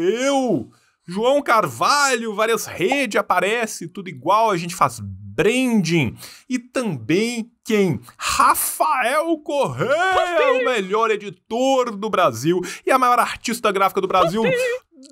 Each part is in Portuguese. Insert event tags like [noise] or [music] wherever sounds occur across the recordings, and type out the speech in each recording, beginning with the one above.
eu, João Carvalho, várias redes aparece, tudo igual, a gente faz branding. E também quem? Rafael Correia, o melhor editor do Brasil e a maior artista gráfica do Brasil.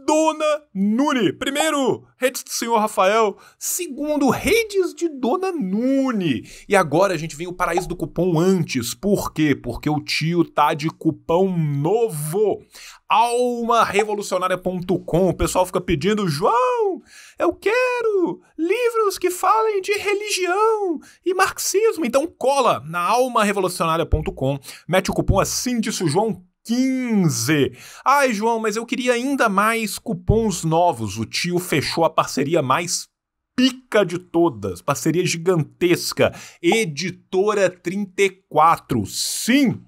Dona Nune. Primeiro, redes do Senhor Rafael. Segundo, redes de Dona Nune. E agora a gente vem o paraíso do cupom antes. Por quê? Porque o tio tá de cupom novo. Almarevolucionaria.com. O pessoal fica pedindo, João, eu quero livros que falem de religião e marxismo. Então cola na almarevolucionaria.com, mete o cupom assim disso, João 15. Ai, João, mas eu queria ainda mais cupons novos. O tio fechou a parceria mais pica de todas, parceria gigantesca. Editora 34. Sim!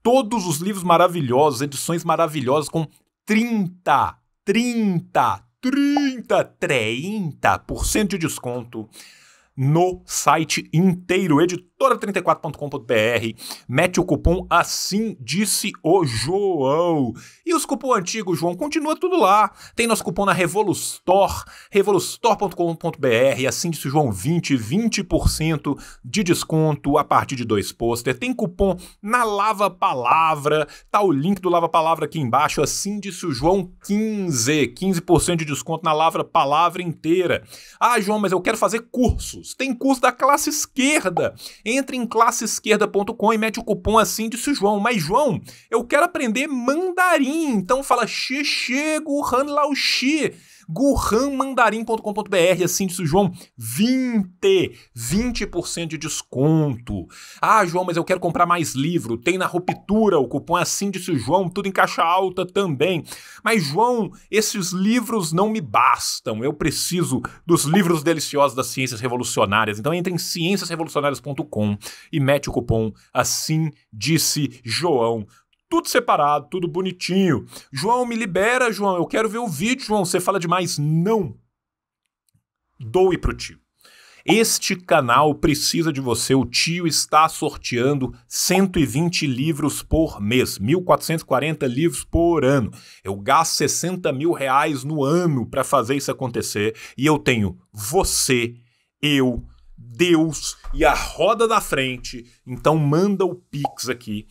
Todos os livros maravilhosos, edições maravilhosas com 30, 30, 30, 30% de desconto no site inteiro, editora editora34.com.br. Mete o cupom Assim Disse o João. E os cupom antigos, João, continua tudo lá. Tem nosso cupom na Revolustor, revolustor.com.br. Assim Disse o João 20, 20% de desconto a partir de dois pôster. Tem cupom na Lava Palavra. Tá o link do Lava Palavra aqui embaixo. Assim Disse o João 15, 15% de desconto na Lava Palavra inteira. Ah, João, mas eu quero fazer cursos. Tem curso da classe esquerda entra em classeesquerda.com e mete o cupom assim, disse o João. Mas, João, eu quero aprender mandarim. Então fala xie xie guhan lao xi gohanmandarim.com.br, assim, disse o João, 20, 20% de desconto. Ah, João, mas eu quero comprar mais livro, tem na Ruptura, o cupom assim, disse o João, tudo em caixa alta também. Mas, João, esses livros não me bastam, eu preciso dos livros deliciosos das ciências revolucionárias, então entre em ciênciasrevolucionárias.com e mete o cupom assim disse João tudo separado, tudo bonitinho. João, me libera, João, eu quero ver o vídeo, João, você fala demais. Não. Doe pro tio. Este canal precisa de você. O tio está sorteando 120 livros por mês, 1.440 livros por ano. Eu gasto 60 mil reais no ano para fazer isso acontecer e eu tenho você, eu, Deus e a roda da frente. Então manda o Pix aqui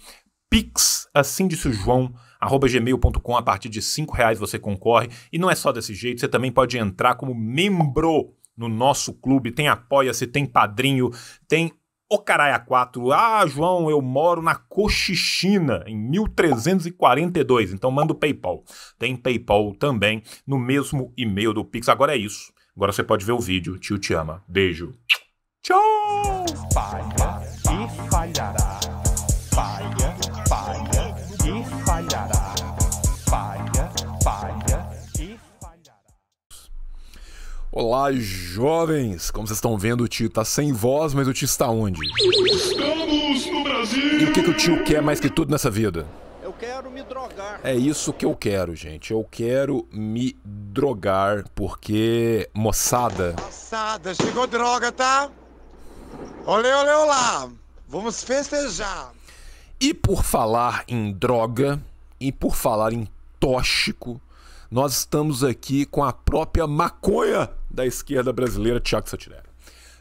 pix assim disse o João arroba gmail.com a partir de cinco reais você concorre e não é só desse jeito você também pode entrar como membro no nosso clube tem apoia-se tem padrinho tem o Caraia 4, ah, João, eu moro na Cochichina, em 1342, então manda o PayPal. Tem PayPal também no mesmo e-mail do Pix. Agora é isso. Agora você pode ver o vídeo. Tio te ama. Beijo. Tchau! Bye. Olá, jovens! Como vocês estão vendo, o tio tá sem voz, mas o tio está onde? Estamos no Brasil! E o que, que o tio quer mais que tudo nessa vida? Eu quero me drogar. É isso que eu quero, gente. Eu quero me drogar, porque. Moçada. Moçada, chegou droga, tá? Olê, olê, olá! Vamos festejar! E por falar em droga, e por falar em tóxico, nós estamos aqui com a própria maconha da esquerda brasileira, Tiago Santinelli.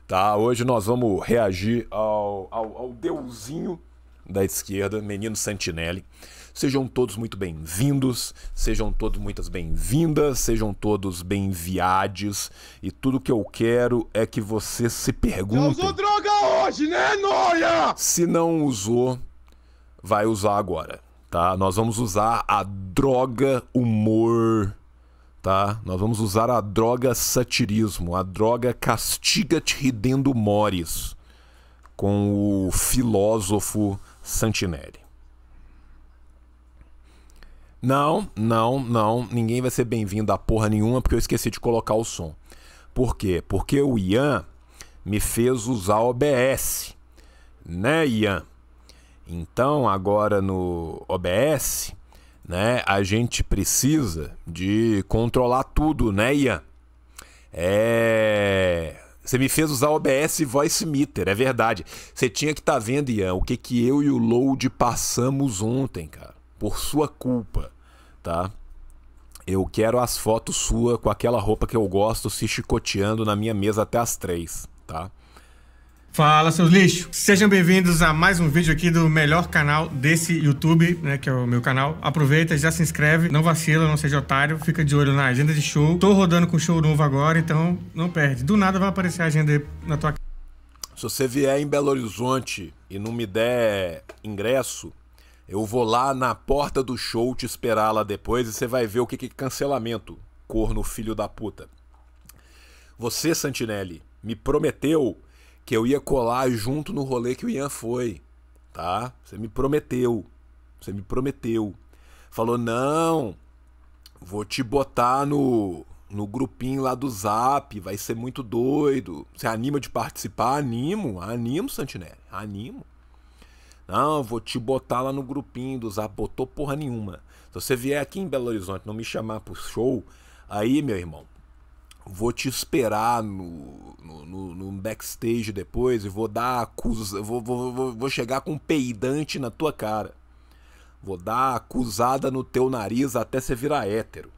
Tá, hoje nós vamos reagir ao, ao, ao deusinho da esquerda, Menino Santinelli. Sejam todos muito bem-vindos, sejam todos muitas bem-vindas, sejam todos bem-viades. E tudo que eu quero é que você se pergunte. usou droga hoje, né, Noia? Se não usou, vai usar agora, tá? Nós vamos usar a droga humor tá? Nós vamos usar a droga satirismo, a droga castiga-te ridendo mores, com o filósofo Santinelli. Não, não, não, ninguém vai ser bem-vindo a porra nenhuma porque eu esqueci de colocar o som. Por quê? Porque o Ian me fez usar OBS, né, Ian? Então, agora no OBS, né, a gente precisa de controlar tudo, né, Ian? É... Você me fez usar OBS Voice Meter, é verdade. Você tinha que estar tá vendo, Ian, o que, que eu e o Load passamos ontem, cara. Por sua culpa, tá? Eu quero as fotos sua com aquela roupa que eu gosto se chicoteando na minha mesa até as três, tá? Fala, seus lixos! Sejam bem-vindos a mais um vídeo aqui do melhor canal desse YouTube, né? Que é o meu canal. Aproveita, já se inscreve, não vacila, não seja otário. Fica de olho na agenda de show. Tô rodando com show novo agora, então não perde. Do nada vai aparecer a agenda na tua Se você vier em Belo Horizonte e não me der ingresso, eu vou lá na porta do show te esperar lá depois e você vai ver o que que cancelamento, corno filho da puta. Você, Santinelli, me prometeu que eu ia colar junto no rolê que o Ian foi, tá? Você me prometeu. Você me prometeu. Falou: "Não, vou te botar no no grupinho lá do Zap, vai ser muito doido. Você anima de participar? Animo, animo, Santinelli, animo. Não, vou te botar lá no grupinho do Zap, botou porra nenhuma. Se você vier aqui em Belo Horizonte não me chamar pro show, aí, meu irmão, vou te esperar no, no, no, backstage depois e vou dar acusa, vou, vou, vou, chegar com um peidante na tua cara. Vou dar acusada no teu nariz até você virar hétero,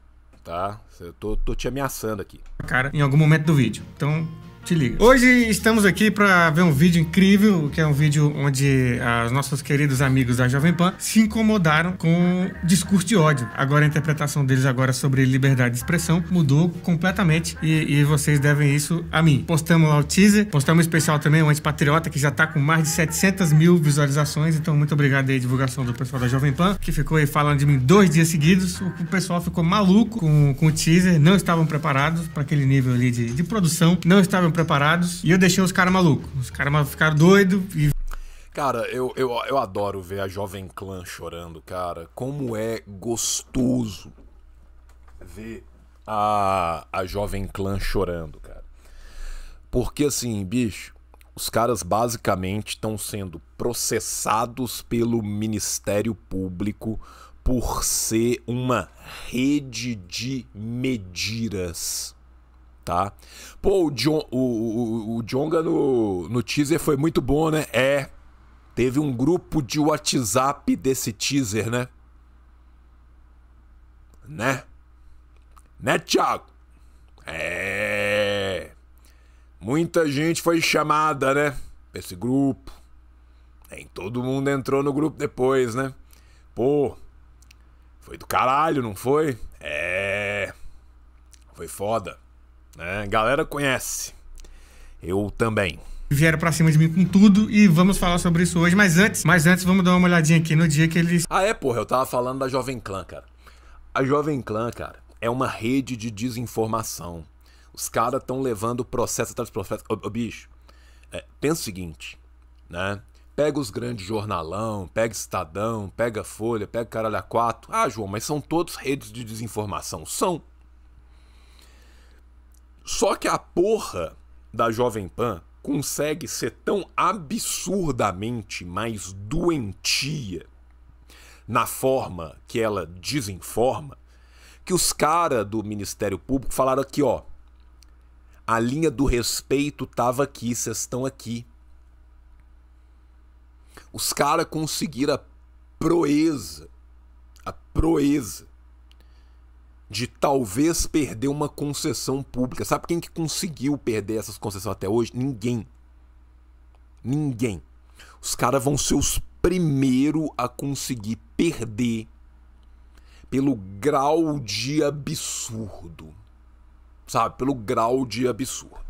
tá? Eu tô, tô te ameaçando aqui. Cara, em algum momento do vídeo. Então, te liga. Hoje estamos aqui para ver um vídeo incrível, que é um vídeo onde ah, os nossos queridos amigos da Jovem Pan se incomodaram com discurso de ódio. Agora a interpretação deles agora sobre liberdade de expressão mudou completamente e, e vocês devem isso a mim. Postamos lá o teaser, postamos um especial também, um Antipatriota, que já está com mais de 700 mil visualizações, então muito obrigado aí divulgação do pessoal da Jovem Pan, que ficou aí falando de mim dois dias seguidos. O pessoal ficou maluco com, com o teaser, não estavam preparados para aquele nível ali de, de produção, não estavam preparados. E eu deixei os caras malucos. Os caras ficaram doidos e. Cara, eu, eu, eu adoro ver a Jovem Clã chorando, cara. Como é gostoso ver a, a Jovem Clã chorando, cara. Porque assim, bicho, os caras basicamente estão sendo processados pelo Ministério Público por ser uma rede de mediras tá? Pô, o, John, o, o, o Jonga no, no teaser foi muito bom, né? É. Teve um grupo de WhatsApp desse teaser, né? Né? Né, Thiago? É. Muita gente foi chamada, né? Pra esse grupo. Nem todo mundo entrou no grupo depois, né? Pô, foi do caralho, não foi? É. Foi foda. Né? Galera conhece. Eu também vieram para cima de mim com tudo e vamos falar sobre isso hoje. Mas antes, mas antes vamos dar uma olhadinha aqui no dia que eles. Ah, é, porra, eu tava falando da Jovem Clã, cara. A Jovem Clã, cara, é uma rede de desinformação. Os caras estão levando processo atrás do processo. Ô, ô, bicho, é, pensa o seguinte, né? Pega os grandes jornalão, pega Estadão, pega Folha, pega Caralho a 4. Ah, João, mas são todos redes de desinformação. São. Só que a porra da Jovem Pan consegue ser tão absurdamente mais doentia na forma que ela desinforma que os caras do Ministério Público falaram aqui, ó. A linha do respeito tava aqui, vocês estão aqui. Os caras conseguiram a proeza, a proeza de talvez perder uma concessão pública. Sabe quem que conseguiu perder essas concessões até hoje? Ninguém. Ninguém. Os caras vão ser os primeiros a conseguir perder pelo grau de absurdo. Sabe? Pelo grau de absurdo.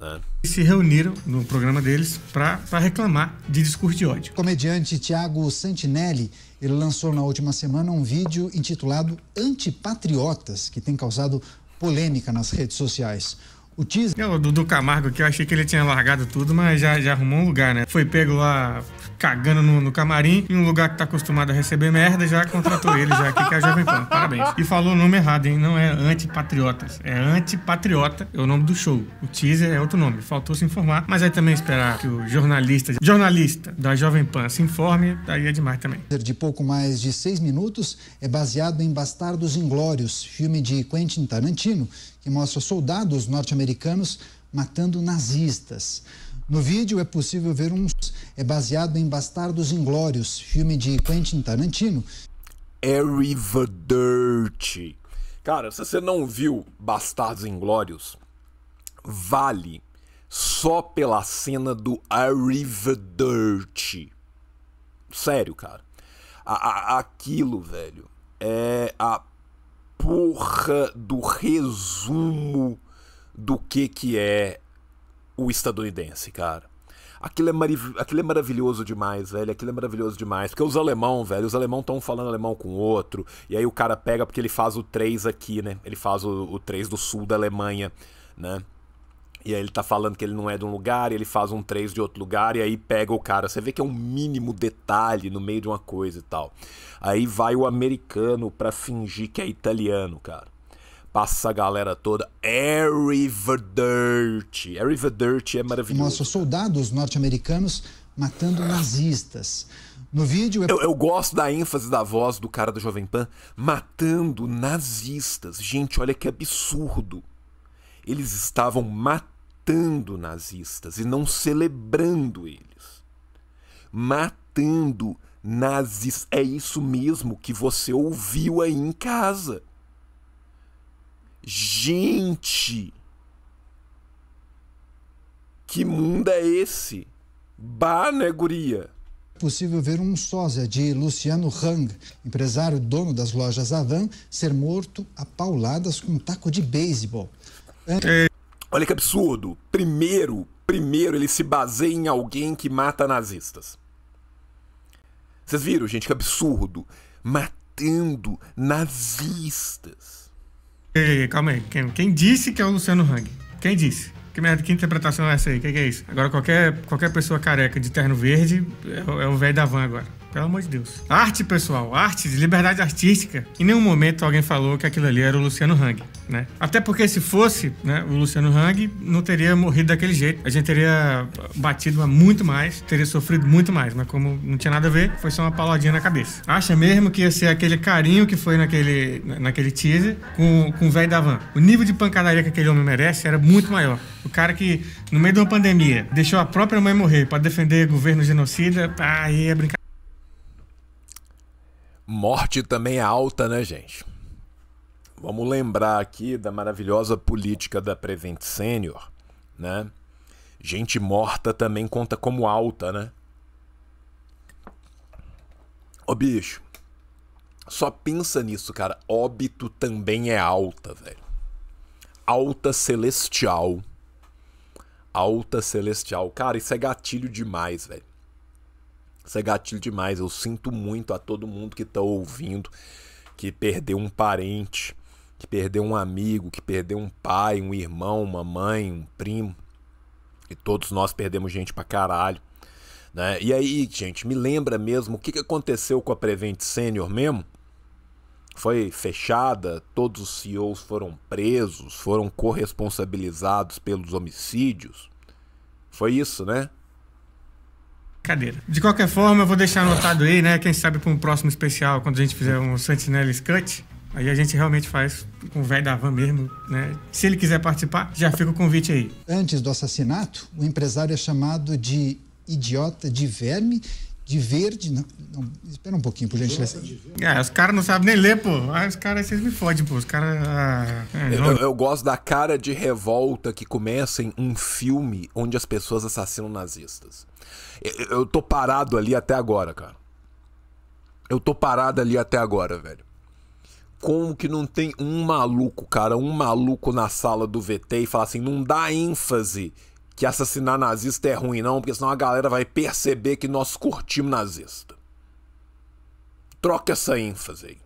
É. E se reuniram no programa deles para reclamar de discurso de ódio. O comediante Tiago Santinelli ele lançou na última semana um vídeo intitulado Antipatriotas, que tem causado polêmica nas redes sociais o teaser. do o Camargo que eu achei que ele tinha largado tudo, mas já, já arrumou um lugar, né? Foi pego lá cagando no, no, camarim, em um lugar que tá acostumado a receber merda, já contratou ele, já aqui, que é a Jovem Pan. Parabéns. E falou o nome errado, hein? Não é antipatriotas, é antipatriota, é o nome do show. O teaser é outro nome, faltou se informar, mas aí é também esperar que o jornalista, jornalista da Jovem Pan se informe, daí é demais também. De pouco mais de seis minutos, é baseado em Bastardos Inglórios, filme de Quentin Tarantino, que mostra soldados norte-americanos matando nazistas. No vídeo é possível ver um é baseado em Bastardos Inglórios, filme de Quentin Tarantino. Dirt. Cara, se você não viu Bastardos Inglórios, vale só pela cena do Dirt. Sério, cara. A, a, aquilo, velho, é a porra do resumo do que que é o estadunidense, cara. Aquilo é, mariv... aquilo é maravilhoso demais, velho. Aquilo é maravilhoso demais. Porque os alemão, velho, os alemão estão falando alemão com o outro. E aí o cara pega porque ele faz o 3 aqui, né? Ele faz o, o 3 do sul da Alemanha, né? E aí ele tá falando que ele não é de um lugar, ele faz um 3 de outro lugar, e aí pega o cara. Você vê que é um mínimo detalhe no meio de uma coisa e tal. Aí vai o americano pra fingir que é italiano, cara. Passa a galera toda. Arrivederci. Arrivederci é maravilhoso. Nossa, soldados norte-americanos matando nazistas. No vídeo. É eu, eu gosto da ênfase da voz do cara do Jovem Pan matando nazistas. Gente, olha que absurdo. Eles estavam matando nazistas e não celebrando eles. Matando nazis. É isso mesmo que você ouviu aí em casa. Gente! Que mundo é esse? Bah, né, guria? possível ver um sósia de Luciano Hang, empresário dono das lojas Avan, ser morto a pauladas com um taco de beisebol. É. Olha que absurdo. Primeiro, primeiro ele se baseia em alguém que mata nazistas. Vocês viram, gente, que absurdo. Matando nazistas. Ei, calma aí. Quem, quem disse que é o Luciano Hang? Quem disse? Que merda, que interpretação é essa aí? O que, que, é isso? Agora qualquer, qualquer pessoa careca de terno verde é, é o velho da van agora. Pelo amor de Deus. Arte, pessoal, arte, liberdade artística. Em nenhum momento alguém falou que aquilo ali era o Luciano Hang, né? Até porque se fosse, né, o Luciano Hang não teria morrido daquele jeito. A gente teria batido muito mais, teria sofrido muito mais, mas né? como não tinha nada a ver, foi só uma paladinha na cabeça. Acha mesmo que ia ser aquele carinho que foi naquele, naquele teaser com, com o velho da van. O nível de pancadaria que aquele homem merece era muito maior. O cara que, no meio de uma pandemia, deixou a própria mãe morrer para defender governo genocida, aí é brincadeira Morte também é alta, né, gente? Vamos lembrar aqui da maravilhosa política da Prevent Senior, né? Gente morta também conta como alta, né? Ô bicho, só pensa nisso, cara. Óbito também é alta, velho. Alta celestial. Alta celestial. Cara, isso é gatilho demais, velho. Isso é gatilho demais. Eu sinto muito a todo mundo que está ouvindo, que perdeu um parente, que perdeu um amigo, que perdeu um pai, um irmão, uma mãe, um primo. E todos nós perdemos gente pra caralho. Né? E aí, gente, me lembra mesmo o que, que aconteceu com a Prevent Senior mesmo? Foi fechada, todos os CEOs foram presos, foram corresponsabilizados pelos homicídios. Foi isso, né? cadeira. De qualquer forma, eu vou deixar anotado aí, né? Quem sabe para um próximo especial, quando a gente fizer um Santinelli's Cut, aí a gente realmente faz com o velho da van mesmo, né? Se ele quiser participar, já fica o convite aí. Antes do assassinato, o empresário é chamado de idiota, de verme de verde. Não, não, espera um pouquinho, por gentileza. É, os caras não sabem nem ler, pô. Ah, os caras, vocês me fodem, pô. Os caras. Ah, é, eu, eu, gosto da cara de revolta que começa em um filme onde as pessoas assassinam nazistas. Eu, eu tô parado ali até agora, cara. Eu tô parado ali até agora, velho. Como que não tem um maluco, cara, um maluco na sala do VT e fala assim, não dá ênfase que assassinar nazista é ruim, não, porque senão a galera vai perceber que nós curtimos nazista. Troca essa ênfase aí.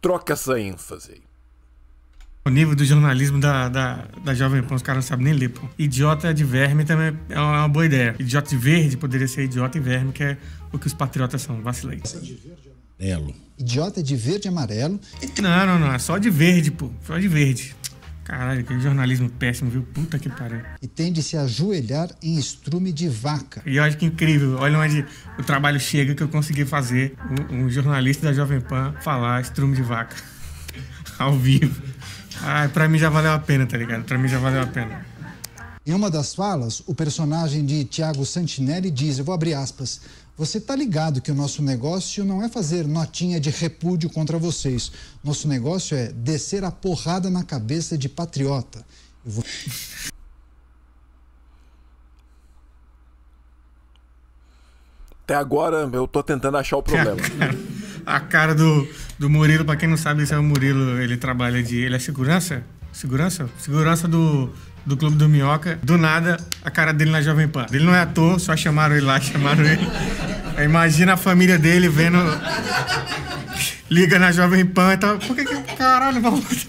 Troca essa ênfase aí. O nível do jornalismo da, da, da Jovem Pan, os caras não sabem nem ler, pô. Idiota de verme também é uma é boa ideia. Idiota de verde poderia ser idiota e verme, que é o que os patriotas são. Vacilei. Idiota de verde e amarelo. Não, não, não. É só de verde, pô. Só de verde. Caralho, que jornalismo péssimo, viu? Puta que pariu. E tende a se ajoelhar em estrume de vaca. E olha que incrível, olha onde o trabalho chega que eu consegui fazer um, um jornalista da Jovem Pan falar estrume de vaca. [laughs] Ao vivo. Ah, pra mim já valeu a pena, tá ligado? Pra mim já valeu a pena. Em uma das falas, o personagem de Tiago Santinelli diz, eu vou abrir aspas, você está ligado que o nosso negócio não é fazer notinha de repúdio contra vocês. Nosso negócio é descer a porrada na cabeça de patriota. Eu vou... Até agora eu tô tentando achar o problema. [laughs] a cara do, do Murilo, para quem não sabe, esse é o Murilo, ele trabalha de. Ele é segurança? Segurança? Segurança do do Clube do Minhoca. Do nada, a cara dele na Jovem Pan. Ele não é ator, só chamaram ele lá, [laughs] chamaram ele. imagina a família dele vendo. [laughs] Liga na Jovem Pan e tal. Por que que. Caralho, vamos.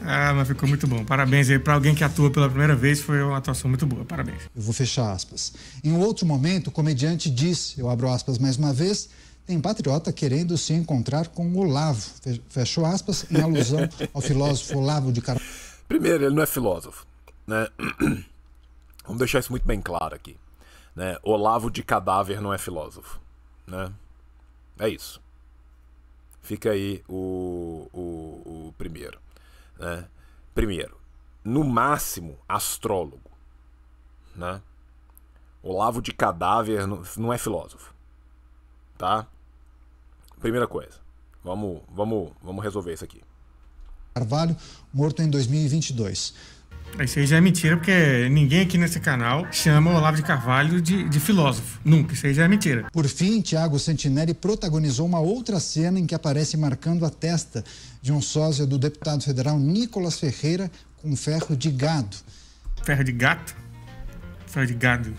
Ah, mas ficou muito bom. Parabéns aí para alguém que atua pela primeira vez, foi uma atuação muito boa. Parabéns. Eu vou fechar aspas. Em um outro momento, o comediante disse, eu abro aspas mais uma vez, tem patriota querendo se encontrar com o Olavo, fecho aspas, em alusão ao filósofo Olavo de Carvalho. Primeiro, ele não é filósofo, né? [clears throat] Vamos deixar isso muito bem claro aqui, né? Olavo de cadáver não é filósofo, né? É isso. Fica aí o, o, o primeiro, né? Primeiro, no máximo, astrólogo, né? Olavo de cadáver não é filósofo, tá? Primeira coisa. Vamos, vamos, vamos resolver isso aqui. Carvalho, morto em 2022. Isso aí já é mentira, porque ninguém aqui nesse canal chama o Olavo de Carvalho de, de, filósofo. Nunca, isso aí já é mentira. Por fim, Tiago Santinelli protagonizou uma outra cena em que aparece marcando a testa de um sósia do deputado federal Nicolas Ferreira com ferro de gado. Ferro de gato? Ferro de gado.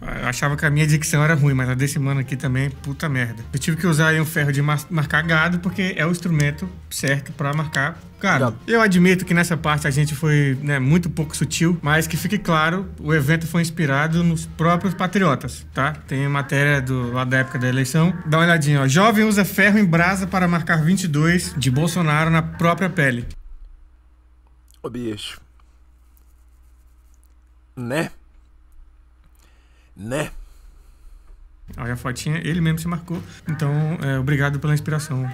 Eu achava que a minha dicção era ruim, mas a desse mano aqui também, é puta merda. Eu tive que usar aí um ferro de marcar gado, porque é o instrumento certo para marcar Cara, tá. eu admito que nessa parte a gente foi né, muito pouco sutil, mas que fique claro, o evento foi inspirado nos próprios patriotas, tá? Tem matéria do, lá da época da eleição. Dá uma olhadinha, ó. Jovem usa ferro em brasa para marcar 22 de Bolsonaro na própria pele. Ô, bicho. Né? Né? Olha a fotinha, ele mesmo se marcou. Então, é, obrigado pela inspiração,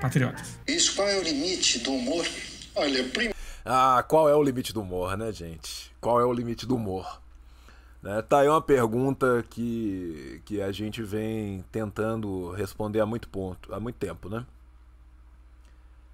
patriotas. Isso qual é o limite do humor? Olha, primeiro. Ah, qual é o limite do humor, né, gente? Qual é o limite do humor? Né? Tá aí uma pergunta que, que a gente vem tentando responder há muito ponto, há muito tempo, né?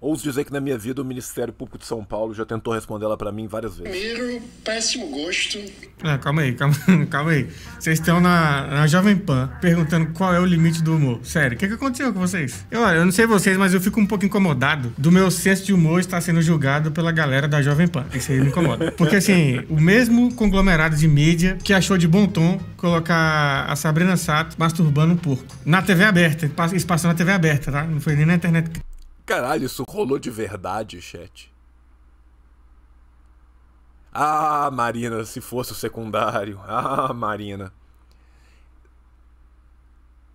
Ouso dizer que na minha vida o Ministério Público de São Paulo já tentou responder ela para mim várias vezes. Primeiro, péssimo gosto. É, calma aí, calma, [laughs] calma aí. Vocês estão na, na Jovem Pan perguntando qual é o limite do humor. Sério, o que, que aconteceu com vocês? Eu, eu não sei vocês, mas eu fico um pouco incomodado do meu senso de humor estar sendo julgado pela galera da Jovem Pan. Isso aí me incomoda. [laughs] Porque assim, o mesmo conglomerado de mídia que achou de bom tom colocar a Sabrina Sato masturbando um porco. Na TV aberta, isso passou na TV aberta, tá? Não foi nem na internet Caralho, isso rolou de verdade, chat. Ah, Marina, se fosse o secundário. [laughs] Ah, Marina.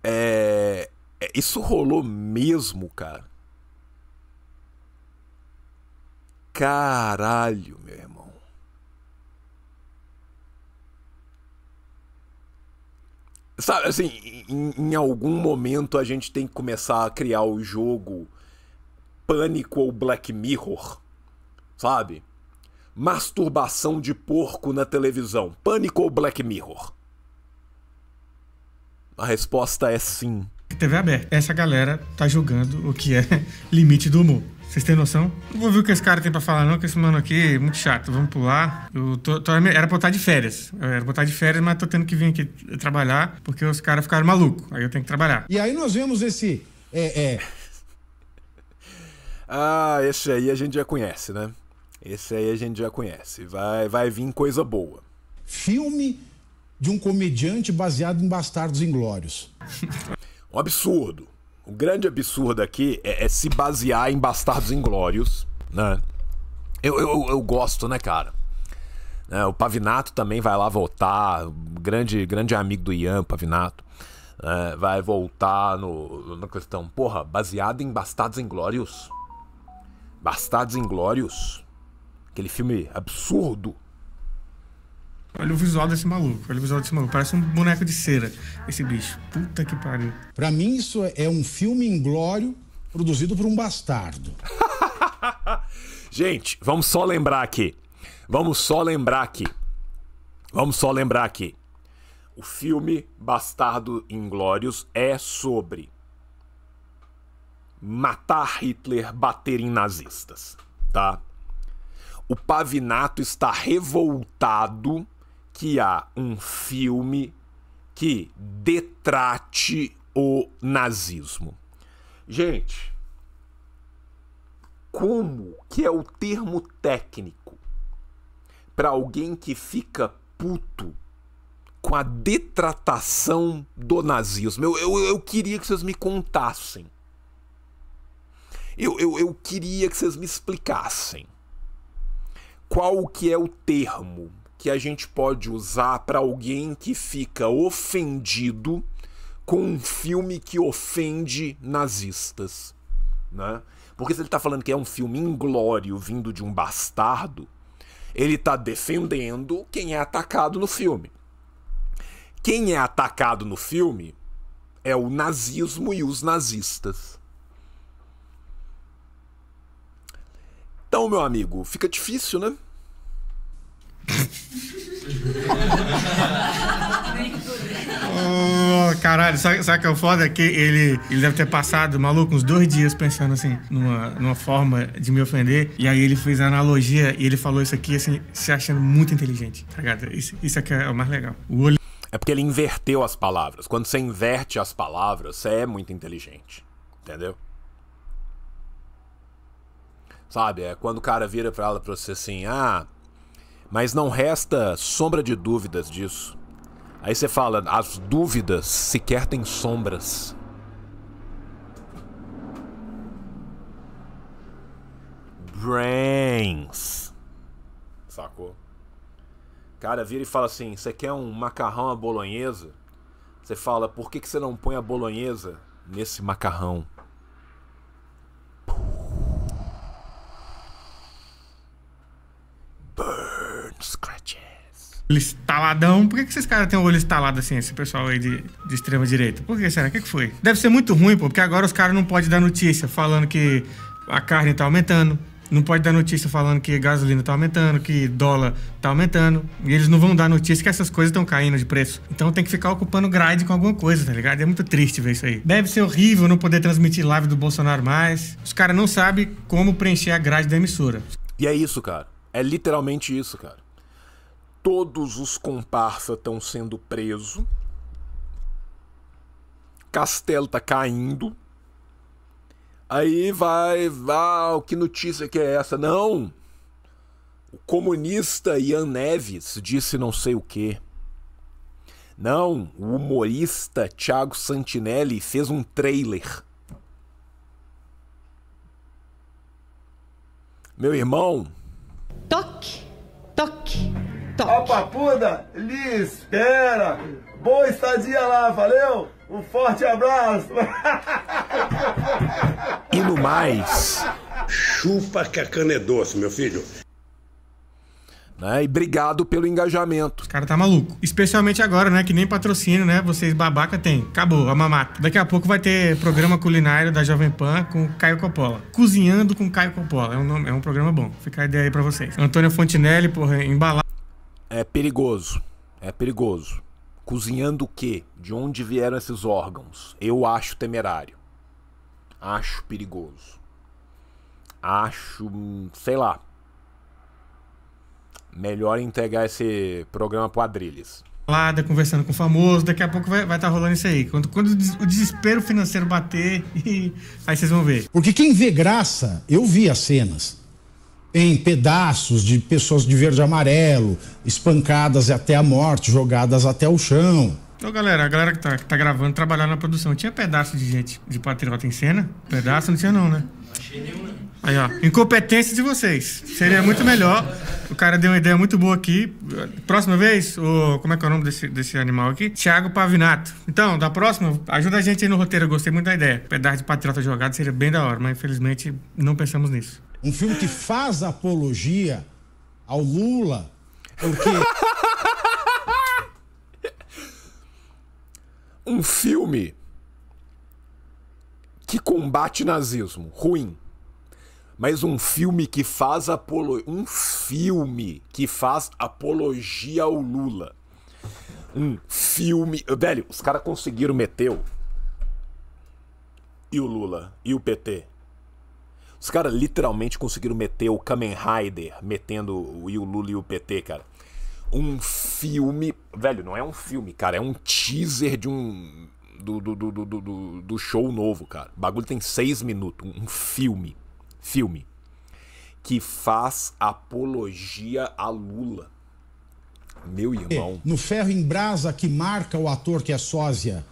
É, é. Isso rolou mesmo, cara. Caralho, meu irmão. Sabe, assim, em, em algum momento a gente tem que começar a criar o jogo Pânico ou Black Mirror, sabe? Masturbação de porco na televisão, Pânico ou Black Mirror? A resposta é sim. TV aberta. Essa galera tá julgando o que é [laughs] limite do humor. Vocês têm noção? Não vou ver o que esse cara tem pra falar, não, que esse mano aqui é muito chato. Vamos pular. Eu tô, tô, era pra eu estar de férias. Eu era pra eu estar de férias, mas tô tendo que vir aqui trabalhar porque os caras ficaram malucos. Aí eu tenho que trabalhar. E aí nós vemos esse. É, é, ah, esse aí a gente já conhece, né? Esse aí a gente já conhece. Vai, vai vir coisa boa. Filme de um comediante baseado em Bastardos Inglórios. [laughs] um absurdo. O grande absurdo aqui é, é se basear em Bastardos Inglórios, né? Eu, eu, eu gosto, né, cara? É, o Pavinato também vai lá voltar. grande, grande amigo do Ian, Pavinato. É, vai voltar no, na questão, porra, baseado em Bastardos Inglórios? Bastardos Inglórios. Aquele filme absurdo. Olha o visual desse maluco, olha o visual desse maluco. Parece um boneco de cera, esse bicho. Puta que pariu. Pra mim, isso é um filme inglório produzido por um bastardo. [laughs] Gente, vamos só lembrar aqui. Vamos só lembrar aqui. Vamos só lembrar aqui. O filme Bastardo Inglórios é sobre matar Hitler, bater em nazistas, tá? O Pavinato está revoltado que há um filme que detrate o nazismo. Gente, como que é o termo técnico para alguém que fica puto com a detratação do nazismo? Eu, eu, eu queria que vocês me contassem eu, eu, eu queria que vocês me explicassem qual que é o termo que a gente pode usar para alguém que fica ofendido com um filme que ofende nazistas, né? Porque se ele está falando que é um filme inglório vindo de um bastardo, ele está defendendo quem é atacado no filme. Quem é atacado no filme é o nazismo e os nazistas. Então, meu amigo, fica difícil, né? oh, caralho, sabe, sabe que é o foda? É que ele, ele deve ter passado, maluco, uns dois dias pensando assim, numa, numa forma de me ofender. E aí ele fez a analogia e ele falou isso aqui, assim, se achando muito inteligente, tá ligado? Isso, isso aqui é o mais legal. O olho. É porque ele inverteu as palavras. Quando você inverte as palavras, você é muito inteligente, entendeu? Sabe? É quando o cara vira pra ela pra você assim, ah, mas não resta sombra de dúvidas disso. Aí você fala, as dúvidas sequer têm sombras. Brains. Sacou? Cara vira e fala assim: você quer um macarrão à bolonhesa? Você fala, por que, que você não põe a bolonhesa nesse macarrão? Burn Scratches. Estaladão? Por que, que esses caras têm o olho estalado assim, esse pessoal aí de, de extrema direita? Por que será? O que, que foi? Deve ser muito ruim, pô, porque agora os caras não podem dar notícia falando que a carne tá aumentando, não pode dar notícia falando que gasolina tá aumentando, que dólar tá aumentando. E eles não vão dar notícia que essas coisas estão caindo de preço. Então tem que ficar ocupando grade com alguma coisa, tá ligado? É muito triste ver isso aí. Deve ser horrível não poder transmitir live do Bolsonaro mais. Os caras não sabem como preencher a grade da emissora. E é isso, cara. É literalmente isso, cara. Todos os comparsa estão sendo presos. Castelo tá caindo. Aí vai, ah, que notícia que é essa? Não! O comunista Ian Neves disse não sei o quê. Não, o humorista Thiago Santinelli fez um trailer. Meu irmão, Toque, toque, toque. Ó papuda, espera. Boa estadia lá, valeu? Um forte abraço. E no mais, chupa que a cana é doce, meu filho né? E obrigado pelo engajamento. O cara tá maluco. Especialmente agora, né? Que nem patrocínio, né? Vocês babaca tem. Acabou, a mamata. Daqui a pouco vai ter programa culinário da Jovem Pan com Caio Coppola. Cozinhando com Caio Coppola. É um, nome, é um programa bom. Fica a ideia aí pra vocês. Antônio Fontinelli, porra, embalado. É perigoso. É perigoso. Cozinhando o quê? De onde vieram esses órgãos? Eu acho temerário. Acho perigoso. Acho, hum, sei lá, melhor entregar esse programa pro quadrilhas. Lada, conversando com o famoso, daqui a pouco vai estar tá rolando isso aí. Quando, quando o desespero financeiro bater, [laughs] aí vocês vão ver. Porque quem vê graça, eu vi as cenas em pedaços de pessoas de verde e amarelo, espancadas até a morte, jogadas até o chão. Então, galera, a galera que tá, que tá gravando, trabalhando na produção, tinha pedaço de gente de patriota em cena? Pedaço não tinha não, né? Não achei nenhum, né? Aí, ó. Incompetência de vocês. Seria muito melhor. O cara deu uma ideia muito boa aqui. Próxima vez, o, como é que é o nome desse, desse animal aqui? Thiago Pavinato. Então, da próxima, ajuda a gente aí no roteiro. Eu gostei muito da ideia. O pedaço de patriota jogado seria bem da hora, mas infelizmente não pensamos nisso. Um filme que faz apologia ao Lula, porque. [laughs] um filme que combate nazismo. Ruim. Mas um filme que faz apolo... um filme que faz apologia ao Lula. Um filme, velho, os caras conseguiram meter o e o Lula e o PT. Os caras literalmente conseguiram meter o Kamen Rider, metendo o e o Lula e o PT, cara. Um filme, velho, não é um filme, cara, é um teaser de um do, do, do, do, do, do show novo, cara. O bagulho tem seis minutos, um filme filme que faz apologia a Lula. Meu irmão. No Ferro em Brasa, que marca o ator que é sósia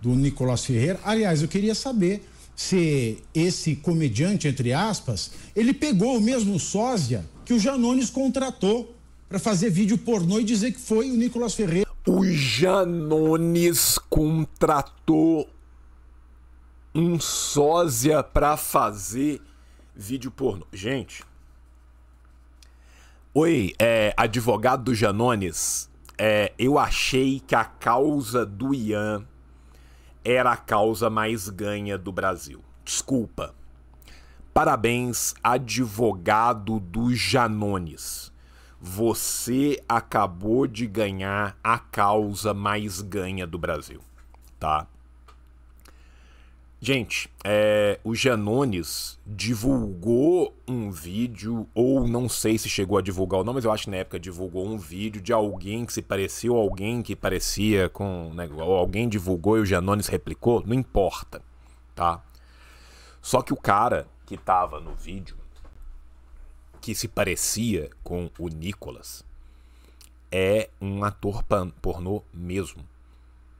do Nicolas Ferreira. Aliás, eu queria saber se esse comediante, entre aspas, ele pegou o mesmo sósia que o Janones contratou para fazer vídeo pornô e dizer que foi o Nicolas Ferreira. O Janones contratou um sósia para fazer vídeo porno. Gente. Oi, é, advogado do Janones. É, eu achei que a causa do Ian era a causa mais ganha do Brasil. Desculpa. Parabéns, advogado do Janones. Você acabou de ganhar a causa mais ganha do Brasil, tá? Gente, é, o Janones divulgou um vídeo, ou não sei se chegou a divulgar ou não, mas eu acho que na época divulgou um vídeo de alguém que se pareceu, alguém que parecia com. Né, alguém divulgou e o Janones replicou, não importa, tá? Só que o cara que tava no vídeo, que se parecia com o Nicolas, é um ator pornô mesmo,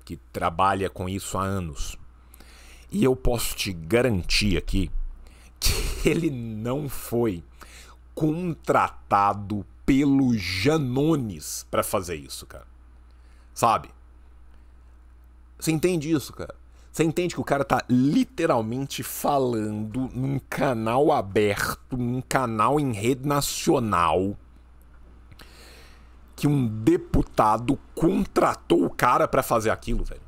que trabalha com isso há anos. E eu posso te garantir aqui que [laughs] ele não foi contratado pelo Janones para fazer isso, cara. Sabe? Você entende isso, cara? Você entende que o cara tá literalmente falando num canal aberto, num canal em rede nacional, que um deputado contratou o cara para fazer aquilo, velho?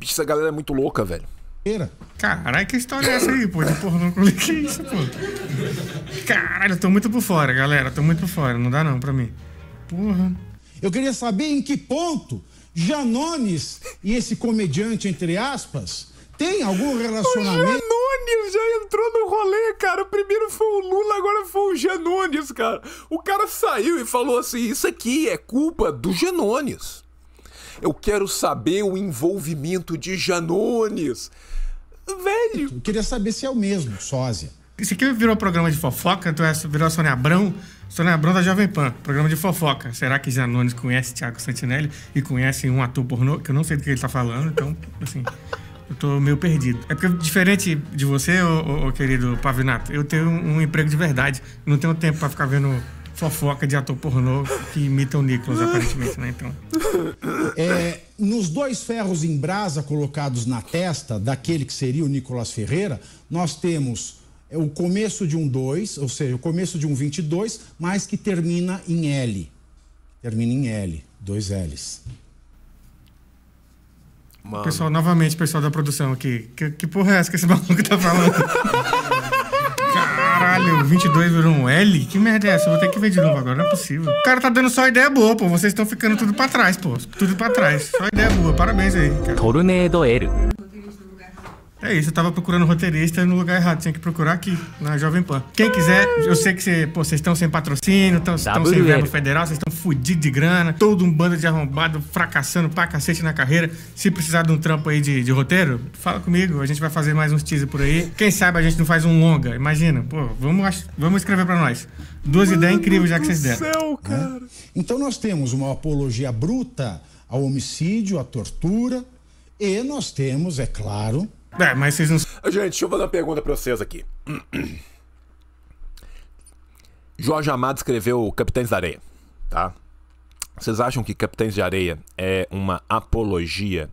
Bicho, essa galera é muito louca, velho. Caralho, que história é essa aí, pô? De pornô com que é isso, pô? Caralho, eu tô muito por fora, galera. tô muito por fora. Não dá não pra mim. Porra. Eu queria saber em que ponto Janones e esse comediante, entre aspas, tem algum relacionamento. O Janones já entrou no rolê, cara. O primeiro foi o Lula, agora foi o Janones, cara. O cara saiu e falou assim: Isso aqui é culpa do Janones. Eu quero saber o envolvimento de Janones. Velho. Eu queria saber se é o mesmo, sósia. Isso aqui virou programa de fofoca, então virou a Sônia Abrão. Sônia Abrão da Jovem Pan, programa de fofoca. Será que Janones conhece Tiago Santinelli e conhece um ator pornô? Que eu não sei do que ele tá falando, então, assim, eu tô meio perdido. É porque, diferente de você, ô, ô, ô querido Pavinato, eu tenho um emprego de verdade. Não tenho tempo para ficar vendo fofoca de ator pornô que imita o Nicolas, aparentemente, né? Então. É, nos dois ferros em brasa colocados na testa daquele que seria o Nicolas Ferreira, nós temos é, o começo de um 2, ou seja, o começo de um 22, mas que termina em L. Termina em L, dois L's. Mano. Pessoal, novamente, pessoal da produção aqui. Que, que porra é essa que esse maluco tá falando? [laughs] Caralho, 22 ah, virou um L? Que merda é essa? Eu vou ter que ver de novo agora, não é possível. O cara tá dando só ideia boa, pô. Vocês estão ficando tudo pra trás, pô. Tudo pra trás. Só ideia boa. Parabéns aí, cara. Tornado L. É isso, eu tava procurando roteirista no lugar errado, tinha que procurar aqui, na Jovem Pan. Quem quiser, eu sei que vocês estão sem patrocínio, estão sem verbo federal, vocês estão fudidos de grana, todo um bando de arrombado fracassando pra cacete na carreira. Se precisar de um trampo aí de, de roteiro, fala comigo, a gente vai fazer mais uns teaser por aí. Quem sabe a gente não faz um longa, imagina. Pô, vamos, vamos escrever pra nós. Duas ideias incríveis já que vocês deram. Céu, cara. Então nós temos uma apologia bruta ao homicídio, à tortura, e nós temos, é claro é, mas vocês não. Gente, deixa eu fazer uma pergunta pra vocês aqui. [clears throat] Jorge Amado escreveu Capitães da Areia, tá? Vocês acham que Capitães de Areia é uma apologia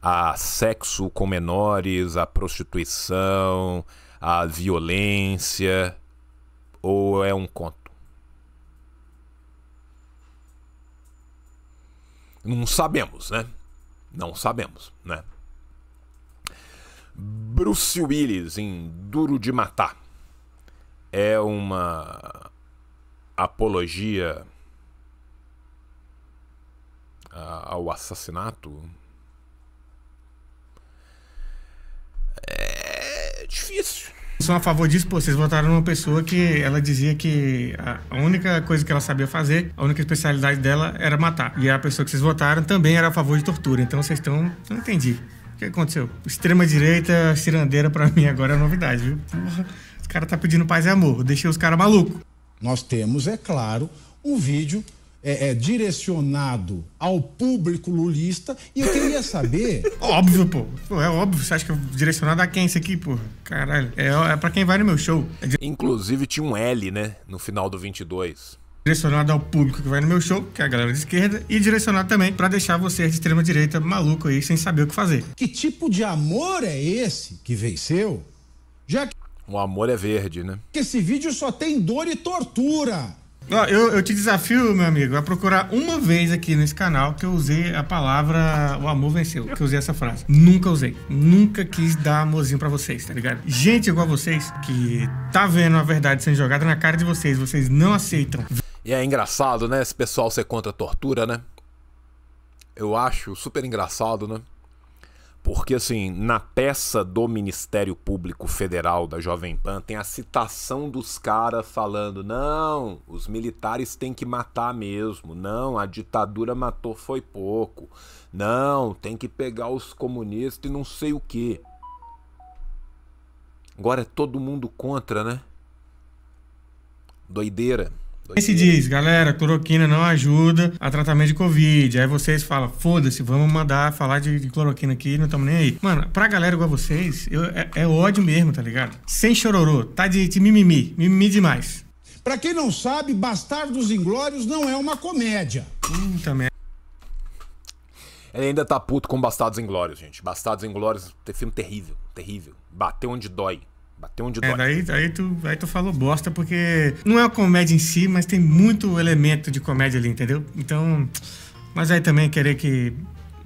a sexo com menores, a prostituição, a violência? Ou é um conto? Não sabemos, né? Não sabemos, né? Bruce Willis em Duro de Matar é uma apologia ao assassinato? É difícil. São a favor disso, pô, vocês votaram numa pessoa que ela dizia que a única coisa que ela sabia fazer, a única especialidade dela era matar. E a pessoa que vocês votaram também era a favor de tortura. Então vocês estão. Não entendi que aconteceu? Extrema-direita, cirandeira, para mim agora é novidade, viu? Porra, os caras tá pedindo paz e amor, deixei os caras malucos. Nós temos, é claro, um vídeo é, é, direcionado ao público lulista e eu queria saber. [laughs] óbvio, pô. pô. É óbvio. Você acha que é direcionado a quem isso aqui, pô? Caralho. É, é para quem vai no meu show. É... Inclusive tinha um L, né? No final do 22 direcionado ao público que vai no meu show, que é a galera de esquerda, e direcionado também para deixar você de extrema direita maluco aí sem saber o que fazer. Que tipo de amor é esse que venceu? Já que o amor é verde, né? Que esse vídeo só tem dor e tortura. Ó, eu, eu te desafio, meu amigo, a procurar uma vez aqui nesse canal que eu usei a palavra o amor venceu, que eu usei essa frase. Nunca usei. Nunca quis dar amorzinho para vocês, tá ligado? Gente igual a vocês que tá vendo a verdade sendo jogada na cara de vocês, vocês não aceitam. E é engraçado, né? Esse pessoal ser contra a tortura, né? Eu acho super engraçado, né? Porque, assim, na peça do Ministério Público Federal da Jovem Pan tem a citação dos caras falando: não, os militares têm que matar mesmo, não, a ditadura matou foi pouco, não, tem que pegar os comunistas e não sei o quê. Agora é todo mundo contra, né? Doideira. E se é diz, galera, cloroquina não ajuda a tratamento de Covid. Aí vocês falam, foda-se, vamos mandar falar de, cloroquina aqui, não estamos nem aí. Mano, pra galera igual vocês, eu, é, é, ódio mesmo, tá ligado? Sem chororô, tá de, de mimimi, mimimi demais. Pra quem não sabe, Bastardos Inglórios não é uma comédia. Puta merda. Ele ainda tá puto com Bastardos Inglórios, gente. Bastardos Inglórios é filme terrível, terrível. Bateu onde dói. Bateu onde é, daí, daí, tu, daí tu falou bosta, porque não é a comédia em si, mas tem muito elemento de comédia ali, entendeu? Então. Mas aí também querer que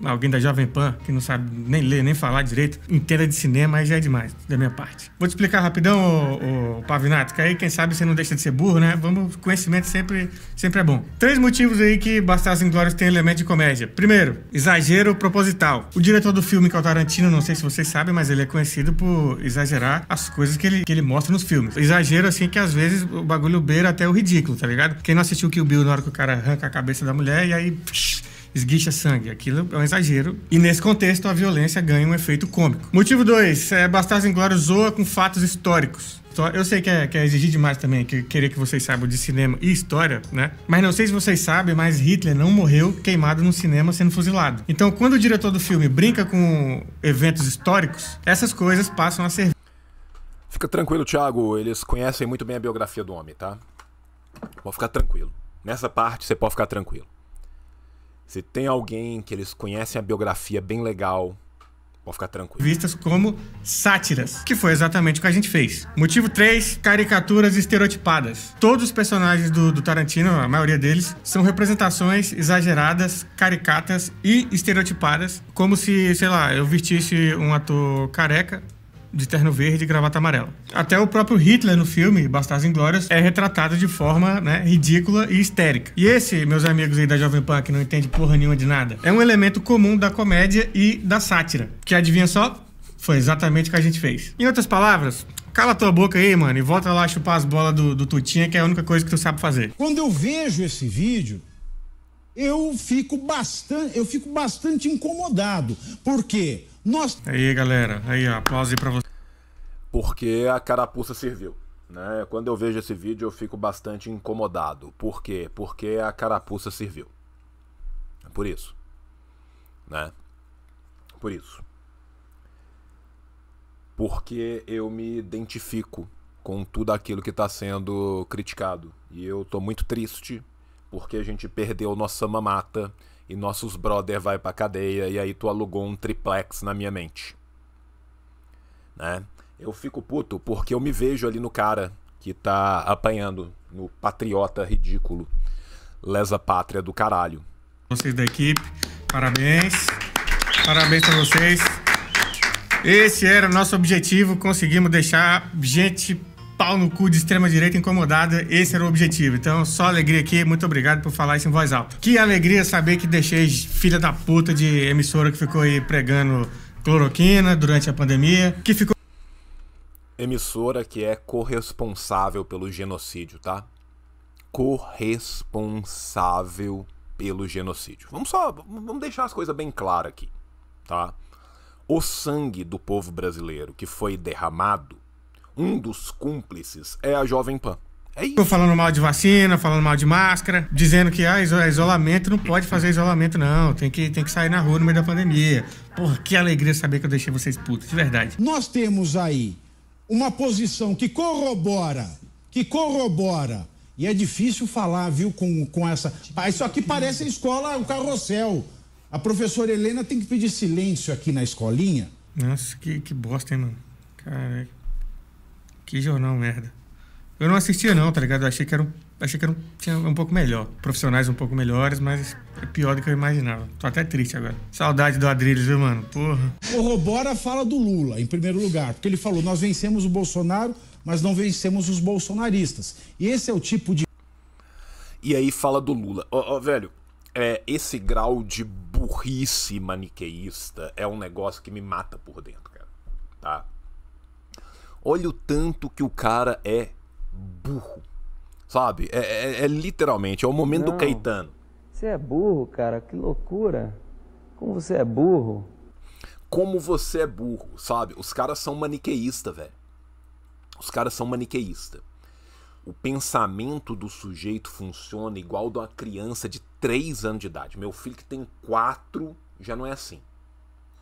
alguém da Jovem Pan, que não sabe nem ler, nem falar direito, entenda de cinema, aí já é demais, da minha parte. Vou te explicar rapidão, o ô, Pavinato, que aí quem sabe você não deixa de ser burro, né? Vamos, conhecimento sempre, sempre é bom. Três motivos aí que Bastardos Inglórios tem elemento de comédia. Primeiro, exagero proposital. O diretor do filme, que é o Tarantino, não sei se vocês sabem, mas ele é conhecido por exagerar as coisas que ele, que ele mostra nos filmes. Exagero, assim, que às vezes o bagulho beira até o ridículo, tá ligado? Quem não assistiu Kill Bill na hora que o cara arranca a cabeça da mulher e aí... Psh, esguicha sangue. Aquilo é um exagero. E nesse contexto, a violência ganha um efeito cômico. Motivo 2. É, Bastardos Inglórios zoa com fatos históricos. Eu sei que é, que é, exigir demais também, que querer que vocês saibam de cinema e história, né? Mas não sei se vocês sabem, mas Hitler não morreu queimado no cinema sendo fuzilado. Então, quando o diretor do filme brinca com eventos históricos, essas coisas passam a ser. Fica tranquilo, Thiago. Eles conhecem muito bem a biografia do homem, tá? Pode ficar tranquilo. Nessa parte, você pode ficar tranquilo. Se tem alguém que eles conhecem a biografia bem legal, pode ficar tranquilo. Vistas como sátiras, que foi exatamente o que a gente fez. Motivo 3, caricaturas estereotipadas. Todos os personagens do, do Tarantino, a maioria deles, são representações exageradas, caricatas e estereotipadas, como se, sei lá, eu vestisse um ator careca de terno verde e gravata amarela. Até o próprio Hitler no filme Bastardos Inglórios é retratado de forma né, ridícula e histérica. E esse, meus amigos aí da Jovem Pan que não entende porra nenhuma de nada, é um elemento comum da comédia e da sátira. Que adivinha só? Foi exatamente o que a gente fez. Em outras palavras, cala tua boca aí, mano, e volta lá chupar as bolas do, do Tutinha, que é a única coisa que tu sabe fazer. Quando eu vejo esse vídeo, eu fico bastante, eu fico bastante incomodado, porque nós... Aí, galera, aí, ó, aplauso aí pra você. Porque a carapuça serviu. Né? Quando eu vejo esse vídeo, eu fico bastante incomodado. Por quê? Porque a carapuça serviu. É por isso. Né? Por isso. Porque eu me identifico com tudo aquilo que está sendo criticado. E eu tô muito triste porque a gente perdeu nossa mamata e nossos brother vai pra cadeia e aí tu alugou um triplex na minha mente. Né? Eu fico puto porque eu me vejo ali no cara que tá apanhando, no patriota ridículo, lesa pátria do caralho. Vocês da equipe, parabéns. Parabéns pra vocês. Esse era o nosso objetivo, conseguimos deixar gente pau no cu de extrema-direita incomodada, esse era o objetivo. Então, só alegria aqui, muito obrigado por falar isso em voz alta. Que alegria saber que deixei filha da puta de emissora que ficou aí pregando cloroquina durante a pandemia, que ficou. Emissora que é corresponsável pelo genocídio, tá? Corresponsável pelo genocídio. Vamos só. Vamos deixar as coisas bem claras aqui, tá? O sangue do povo brasileiro que foi derramado um dos cúmplices é a Jovem Pan. É isso. Falando mal de vacina, falando mal de máscara, dizendo que ah, isolamento não pode fazer isolamento, não. Tem que, tem que sair na rua no meio da pandemia. Porra, que alegria saber que eu deixei vocês putos, de verdade. Nós temos aí uma posição que corrobora, que corrobora. E é difícil falar, viu, com, com essa. Ah, isso aqui parece a escola, o carrossel. A professora Helena tem que pedir silêncio aqui na escolinha. Nossa, que, que bosta, hein, mano? Caraca. Que jornal merda. Eu não assistia não, tá ligado? Eu achei que era um, achei que era um, tinha um pouco melhor. Profissionais um pouco melhores, mas é pior do que eu imaginava. Tô até triste agora. Saudade do Adrilles, viu, mano? Porra. Corrobora fala do Lula, em primeiro lugar. Porque ele falou, nós vencemos o Bolsonaro, mas não vencemos os bolsonaristas. E esse é o tipo de... E aí fala do Lula. Ó, oh, oh, velho, é, esse grau de burrice maniqueísta é um negócio que me mata por dentro, cara. Tá? Olha o tanto que o cara é burro. Sabe? É, é, é literalmente, é o momento Não, do Caetano. Você é burro, cara, que loucura. Como você é burro? Como você é burro, sabe? Os caras são maniqueísta, velho. Os caras são maniqueísta. O pensamento do sujeito funciona igual de uma criança de 3 anos de idade. Meu filho que tem 4 já não é assim,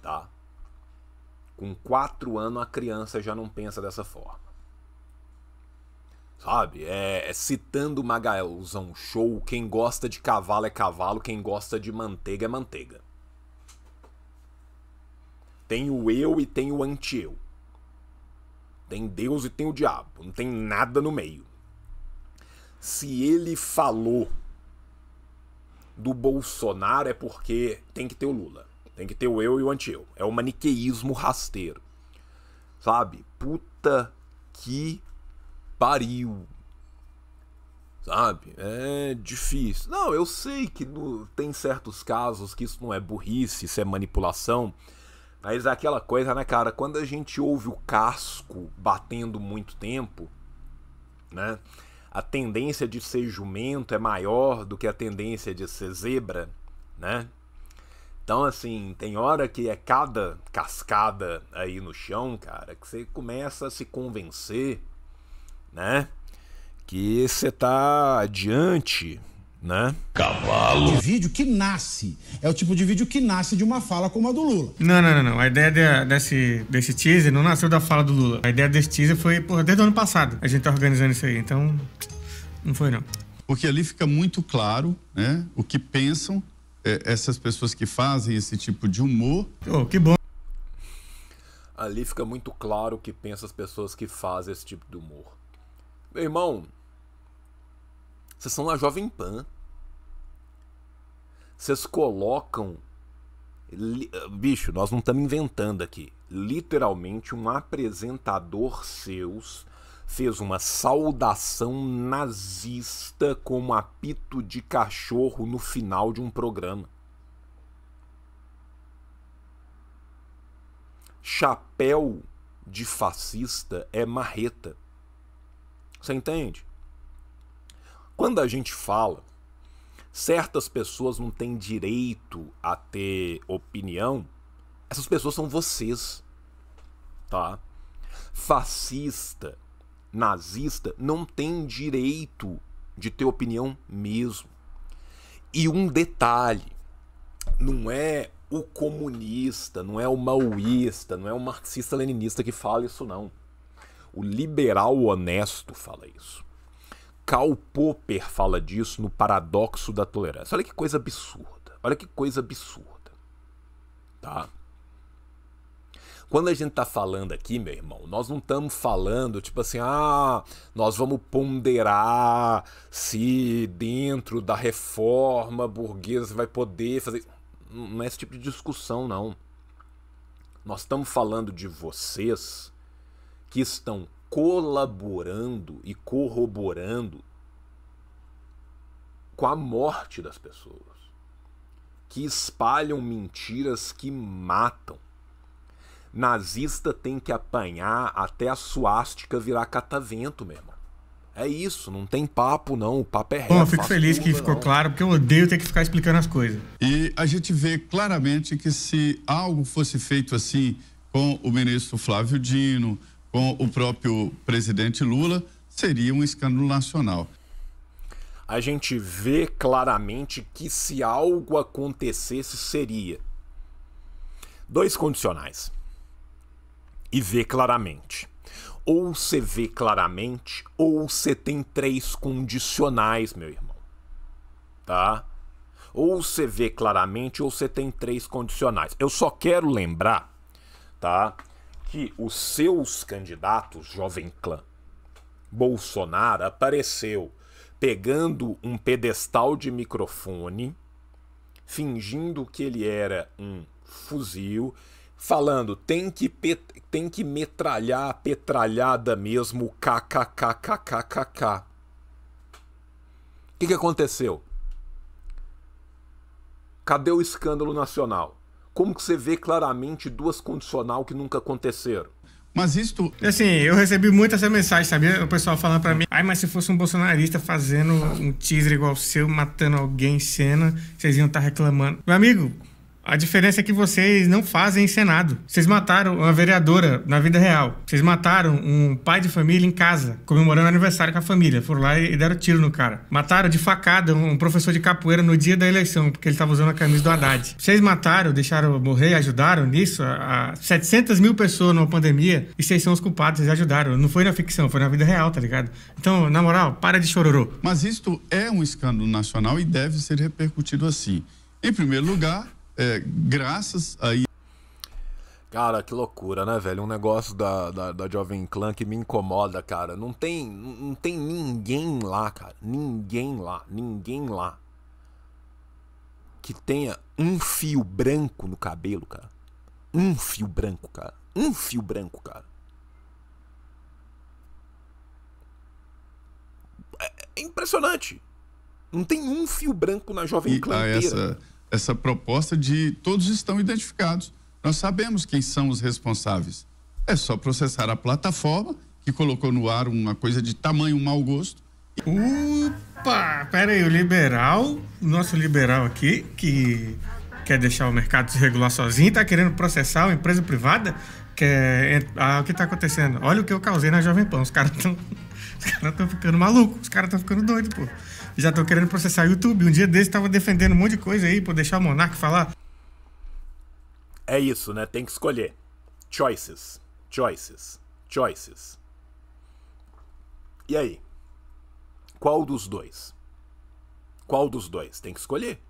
tá? Com quatro anos a criança já não pensa dessa forma. Sabe? É, é citando Magalzão Show, quem gosta de cavalo é cavalo, quem gosta de manteiga é manteiga. Tem o eu e tem o anti-eu. Tem Deus e tem o diabo. Não tem nada no meio. Se ele falou do Bolsonaro é porque tem que ter o Lula. Tem que ter o eu e o anti-eu. É o maniqueísmo rasteiro. Sabe? Puta que pariu. Sabe? É difícil. Não, eu sei que no, tem certos casos que isso não é burrice, isso é manipulação. Mas é aquela coisa, né, cara? Quando a gente ouve o casco batendo muito tempo, né? A tendência de ser jumento é maior do que a tendência de ser zebra, né? Então, assim, tem hora que é cada cascada aí no chão, cara, que você começa a se convencer, né? Que você tá adiante, né? Cavalo. De Vídeo que nasce. É o tipo de vídeo que nasce de uma fala como a do Lula. Não, não, não. não. A ideia de, desse, desse teaser não nasceu da fala do Lula. A ideia desse teaser foi, porra, desde o ano passado. A gente tá organizando isso aí. Então, não foi, não. Porque ali fica muito claro, né? O que pensam é, essas pessoas que fazem esse tipo de humor. Oh, que bom! Ali fica muito claro o que pensam as pessoas que fazem esse tipo de humor. Meu irmão, vocês são uma Jovem Pan. Vocês colocam. Ah, bicho, nós não estamos inventando aqui. Literalmente, um apresentador seus fez uma saudação nazista como apito de cachorro no final de um programa. Chapéu de fascista é marreta. Você entende? Quando a gente fala, certas pessoas não têm direito a ter opinião, essas pessoas são vocês, tá? Fascista nazista não tem direito de ter opinião mesmo. E um detalhe, não é o comunista, não é o maoísta, não é o marxista-leninista que fala isso não. O liberal honesto fala isso. Karl Popper fala disso no Paradoxo da Tolerância. Olha que coisa absurda. Olha que coisa absurda. Tá? Quando a gente tá falando aqui, meu irmão, nós não estamos falando tipo assim, ah, nós vamos ponderar se dentro da reforma burguesa vai poder fazer. Não é esse tipo de discussão, não. Nós estamos falando de vocês que estão colaborando e corroborando com a morte das pessoas, que espalham mentiras que matam Nazista tem que apanhar até a suástica virar catavento, meu irmão. É isso, não tem papo não, o papo é reto. Bom, eu fico feliz que ficou não. claro, porque eu odeio ter que ficar explicando as coisas. E a gente vê claramente que se algo fosse feito assim com o ministro Flávio Dino, com o próprio presidente Lula, seria um escândalo nacional. A gente vê claramente que se algo acontecesse seria dois condicionais e vê claramente. Ou você vê claramente, ou você tem três condicionais, meu irmão. Tá? Ou você vê claramente, ou você tem três condicionais. Eu só quero lembrar, tá? Que os seus candidatos, Jovem Clã, Bolsonaro apareceu pegando um pedestal de microfone, fingindo que ele era um fuzil, falando tem que, tem que metralhar a petralhada mesmo, kkkkkkk. O que, que aconteceu? Cadê o escândalo nacional? Como que você vê claramente duas condicional que nunca aconteceram? Mas isto. Assim, eu recebi muito essa mensagem, sabia? O pessoal falando para mim: ai, mas se fosse um bolsonarista fazendo um teaser igual o seu, matando alguém em cena, vocês iam estar tá reclamando. Meu amigo, a diferença é que vocês não fazem em Senado. Vocês mataram uma vereadora na vida real. Vocês mataram um pai de família em casa, comemorando aniversário com a família. Foram lá e deram tiro no cara. Mataram de facada um professor de capoeira no dia da eleição, porque ele estava usando a camisa do Haddad. Vocês mataram, deixaram morrer, ajudaram nisso. A, a 700 mil pessoas numa pandemia e vocês são os culpados, vocês ajudaram. Não foi na ficção, foi na vida real, tá ligado? Então, na moral, para de chororô. Mas isto é um escândalo nacional e deve ser repercutido assim. Em primeiro lugar, é, graças a Cara, que loucura, né, velho? Um negócio da, da, da Jovem Clã que me incomoda, cara. Não tem, não tem ninguém lá, cara. Ninguém lá, ninguém lá. Que tenha um fio branco no cabelo, cara. Um fio branco, cara. Um fio branco, cara. É, é impressionante. Não tem um fio branco na Jovem e Clã ah, inteira. Essa... Né? essa proposta de todos estão identificados. Nós sabemos quem são os responsáveis. É só processar a plataforma que colocou no ar uma coisa de tamanho mau gosto. Opa, pera aí, o liberal, o nosso liberal aqui, que quer deixar o mercado se regular sozinho, tá querendo processar uma empresa privada? Quer... Ah, o que tá acontecendo? Olha o que eu causei na Jovem Pan, os caras estão... [laughs] Os caras estão ficando malucos, os caras estão ficando doidos, pô já tô querendo processar o YouTube. Um dia desse tava defendendo um monte de coisa aí, por deixar o Monark falar. É isso, né? Tem que escolher. Choices, choices, choices. E aí? Qual dos dois? Qual dos dois? Tem que escolher.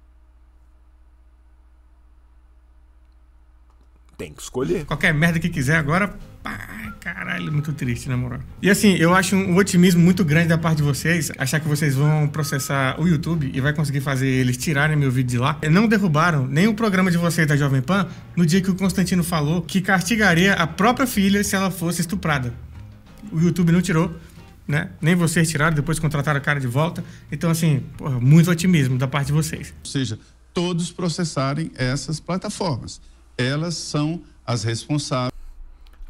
Tem que escolher. Qualquer merda que quiser agora, pá, caralho, muito triste, na moral. E assim, eu acho um otimismo muito grande da parte de vocês, achar que vocês vão processar o YouTube e vai conseguir fazer eles tirarem meu vídeo de lá. Não derrubaram nem o programa de vocês da Jovem Pan no dia que o Constantino falou que castigaria a própria filha se ela fosse estuprada. O YouTube não tirou. Né? Nem vocês tiraram, depois contrataram a cara de volta. Então, assim, porra, muito otimismo da parte de vocês. Ou seja, todos processarem essas plataformas elas são as responsáveis.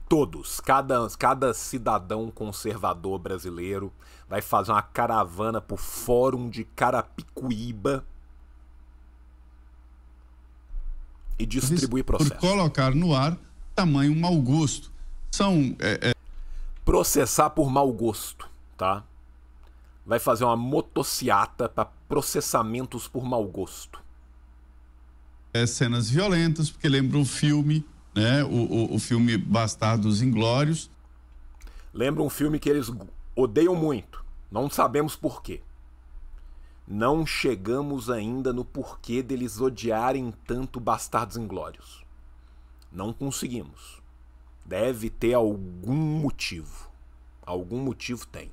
Todos, cada, cada cidadão conservador brasileiro vai fazer uma caravana pro Fórum de Carapicuíba e distribuir processo. Por colocar no ar tamanho mau gosto. São. É, é... Processar por mau gosto, tá? Vai fazer uma motociata para processamentos por mau gosto é, cenas violentas, porque lembra um filme, né? O, o, o filme Bastardos Inglórios. Lembra um filme que eles odeiam muito. Não sabemos por quê. Não chegamos ainda no porquê deles odiarem tanto Bastardos Inglórios. Não conseguimos. Deve ter algum motivo. Algum motivo tem.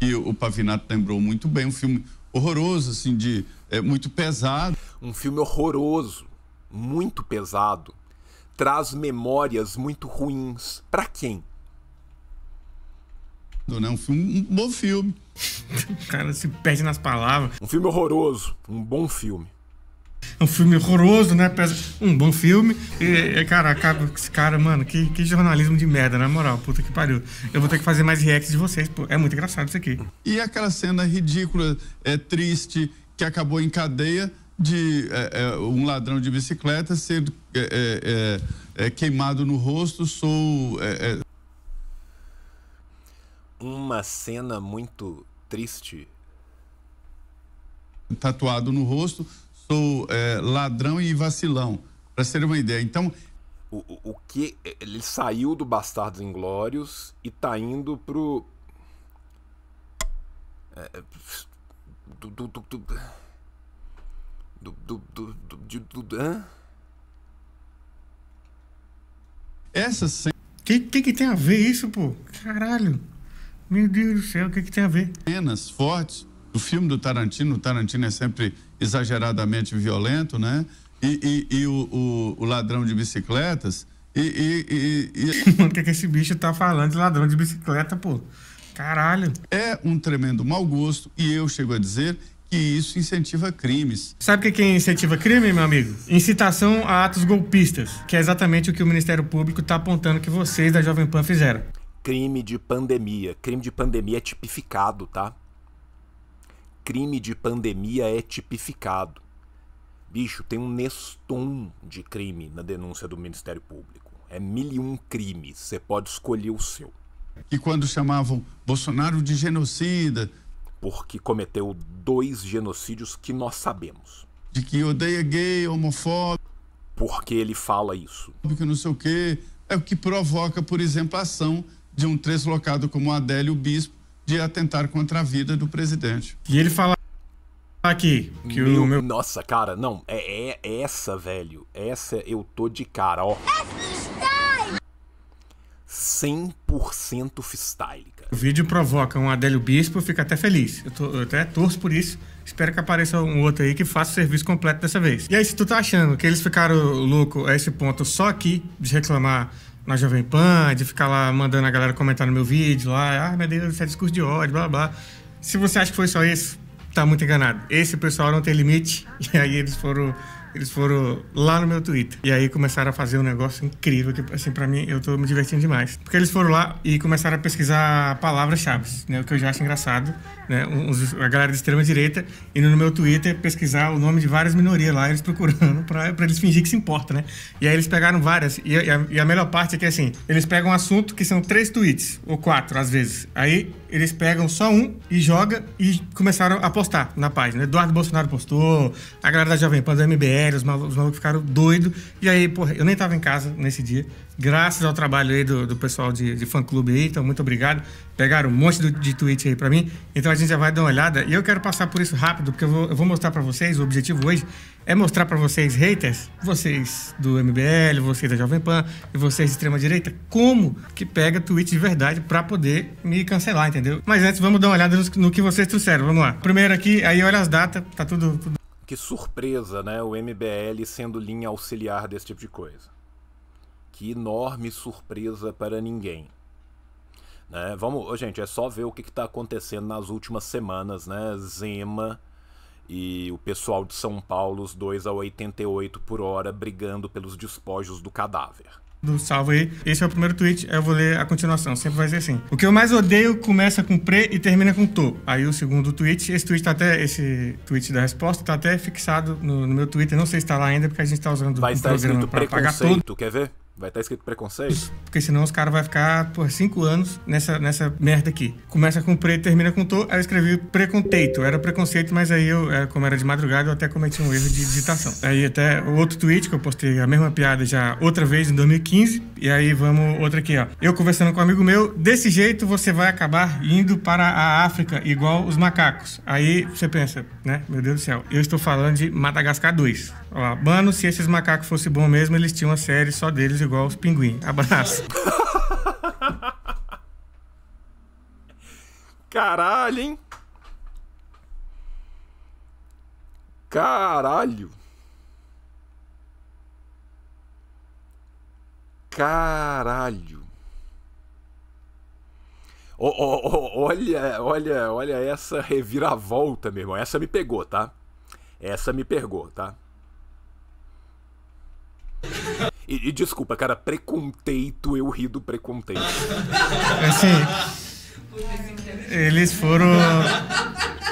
E o Pavinato lembrou muito bem um filme horroroso, assim, de é muito pesado. Um filme horroroso, muito pesado. Traz memórias muito ruins. Para quem? Né? Um, filme, um bom filme. o cara se perde nas palavras. Um filme horroroso, um bom filme. Um filme horroroso, né? Um bom filme. E, cara, acaba com esse cara, mano. Que, que jornalismo de merda, na moral. Puta que pariu. Eu vou ter que fazer mais reacts de vocês, pô. É muito engraçado isso aqui. E aquela cena ridícula, é triste, que acabou em cadeia de é, é, um ladrão de bicicleta ser é, é, é, é, queimado no rosto, sou. Uma cena muito triste. Tatuado no rosto, sou ladrão e vacilão, para ser uma ideia. Então. O, o, o que. Ele saiu do Bastardos Inglórios e tá indo pro. É, do, do, do, do, do, Essa cena. Que, que que tem a ver isso, pô? Caralho. Meu Deus do céu, o que que tem a ver? Cenas fortes do filme do Tarantino. O Tarantino é sempre exageradamente violento, né? E, e, e o, o, o, ladrão de bicicletas. E. e, e, e... o que, que esse bicho tá falando de ladrão de bicicleta, pô? Caralho. É um tremendo mau gosto e eu chego a dizer que isso incentiva crimes. Sabe o que é incentiva crime, meu amigo? Incitação a atos golpistas, que é exatamente o que o Ministério Público está apontando que vocês da Jovem Pan fizeram. Crime de pandemia. Crime de pandemia é tipificado, tá? Crime de pandemia é tipificado. Bicho, tem um nestum de crime na denúncia do Ministério Público. É mil e um crimes. Você pode escolher o seu que quando chamavam Bolsonaro de genocida. Porque cometeu dois genocídios que nós sabemos. De que odeia gay, homofóbico. Porque ele fala isso. Porque não sei o quê. É o que provoca, por exemplo, a ação de um deslocado como Adélio Bispo de atentar contra a vida do presidente. E ele fala aqui que meu, o meu. Nossa, cara, não. É, é essa, velho. Essa eu tô de cara, ó. Essa! 100% freestyle, cara. O vídeo provoca um Adélio Bispo, fica até feliz. Eu, tô, eu até torço por isso. Espero que apareça um outro aí que faça o serviço completo dessa vez. E aí, se tu tá achando que eles ficaram louco a esse ponto só aqui de reclamar na Jovem Pan, de ficar lá mandando a galera comentar no meu vídeo, lá, ah, meu Deus, isso é discurso de ódio, blá blá. Se você acha que foi só isso, tá muito enganado. Esse pessoal não tem limite, [laughs] e aí eles foram eles foram lá no meu Twitter. E aí começaram a fazer um negócio incrível, que tipo, assim, pra mim, eu tô me divertindo demais. Porque eles foram lá e começaram a pesquisar palavras-chave, né? O que eu já acho engraçado, né? Uns, a galera de extrema-direita indo no meu Twitter pesquisar o nome de várias minorias lá, eles procurando [laughs] pra, pra eles fingir que se importa, né? E aí eles pegaram várias. E, e, a, e a melhor parte é que, assim, eles pegam um assunto que são três tweets, ou quatro, às vezes. Aí eles pegam só um e joga e começaram a apostar na página. Eduardo Bolsonaro postou, a galera da Jovem Pan, do MBL, os malucos, os malucos ficaram doidos. E aí, porra, eu nem tava em casa nesse dia graças ao trabalho aí do, do pessoal de, de fã-clube aí, então muito obrigado. Pegaram um monte de, de tweet aí para mim, então a gente já vai dar uma olhada. E eu quero passar por isso rápido, porque eu vou, eu vou mostrar para vocês, o objetivo hoje é mostrar para vocês, haters, vocês do MBL, vocês da Jovem Pan e vocês de extrema-direita, como que pega tweet de verdade para poder me cancelar, entendeu? Mas antes, vamos dar uma olhada no, no, que vocês trouxeram, vamos lá. Primeiro aqui, aí olha as datas, tá tudo... tudo... Que surpresa, né? O MBL sendo linha auxiliar desse tipo de coisa que enorme surpresa para ninguém. Né? Vamos, gente, é só ver o que está acontecendo nas últimas semanas, né? Zema e o pessoal de São Paulo, os dois a 88 por hora, brigando pelos despojos do cadáver. Do salvo aí. Esse é o primeiro tweet, eu vou ler a continuação, sempre vai ser assim. O que eu mais odeio começa com pre e termina com to. Aí o segundo tweet, esse tweet tá até, esse tweet da resposta tá até fixado no, no meu Twitter, não sei se tá lá ainda, porque a gente tá usando o estar programa pra pagar tudo. Quer ver? Vai estar tá escrito preconceito? Porque senão os caras vão ficar por cinco anos nessa, nessa merda aqui. Começa com preto, termina com to. Aí eu escrevi preconceito. Era preconceito, mas aí eu, é, como era de madrugada, eu até cometi um erro de digitação. Aí até o outro tweet que eu postei a mesma piada já outra vez em 2015. E aí vamos outra aqui, ó. Eu conversando com um amigo meu, desse jeito você vai acabar indo para a África igual os macacos. Aí você pensa, né? Meu Deus do céu, eu estou falando de Madagascar 2. Ó, mano, se esses macacos fossem bons mesmo, eles tinham uma série só deles, igual os pinguins. Abraço. [laughs] Caralho, hein? Caralho. Caralho. Oh, oh, oh, olha, olha, olha essa reviravolta, meu irmão. Essa me pegou, tá? Essa me pegou, tá? E, e, desculpa, cara, preconceito, eu ri do preconceito. É assim, eles foram.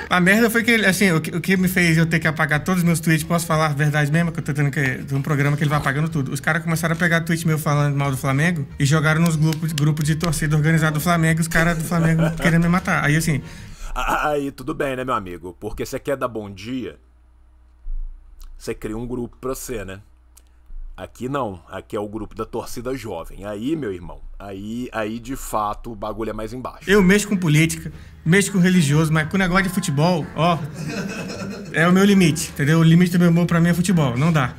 A merda foi que, assim, o que, o que, me fez eu ter que apagar todos os meus tweets, posso falar a verdade mesmo, que eu tô tendo que. Tem um programa que ele vai apagando tudo. Os caras começaram a pegar tweet meu falando mal do Flamengo e jogaram nos grupos, de torcida organizado do Flamengo, os caras do Flamengo [laughs] querendo me matar. Aí, assim. Ah, ah, aí, tudo bem, né, meu amigo? Porque você quer dar bom dia, você cria um grupo pra você, né? Aqui não, aqui é o grupo da torcida jovem. Aí, meu irmão, aí, aí de fato o bagulho é mais embaixo. Eu mexo com política, mexo com religioso, mas com o negócio de futebol, ó, é o meu limite, entendeu? O limite do meu amor pra mim é futebol, não dá.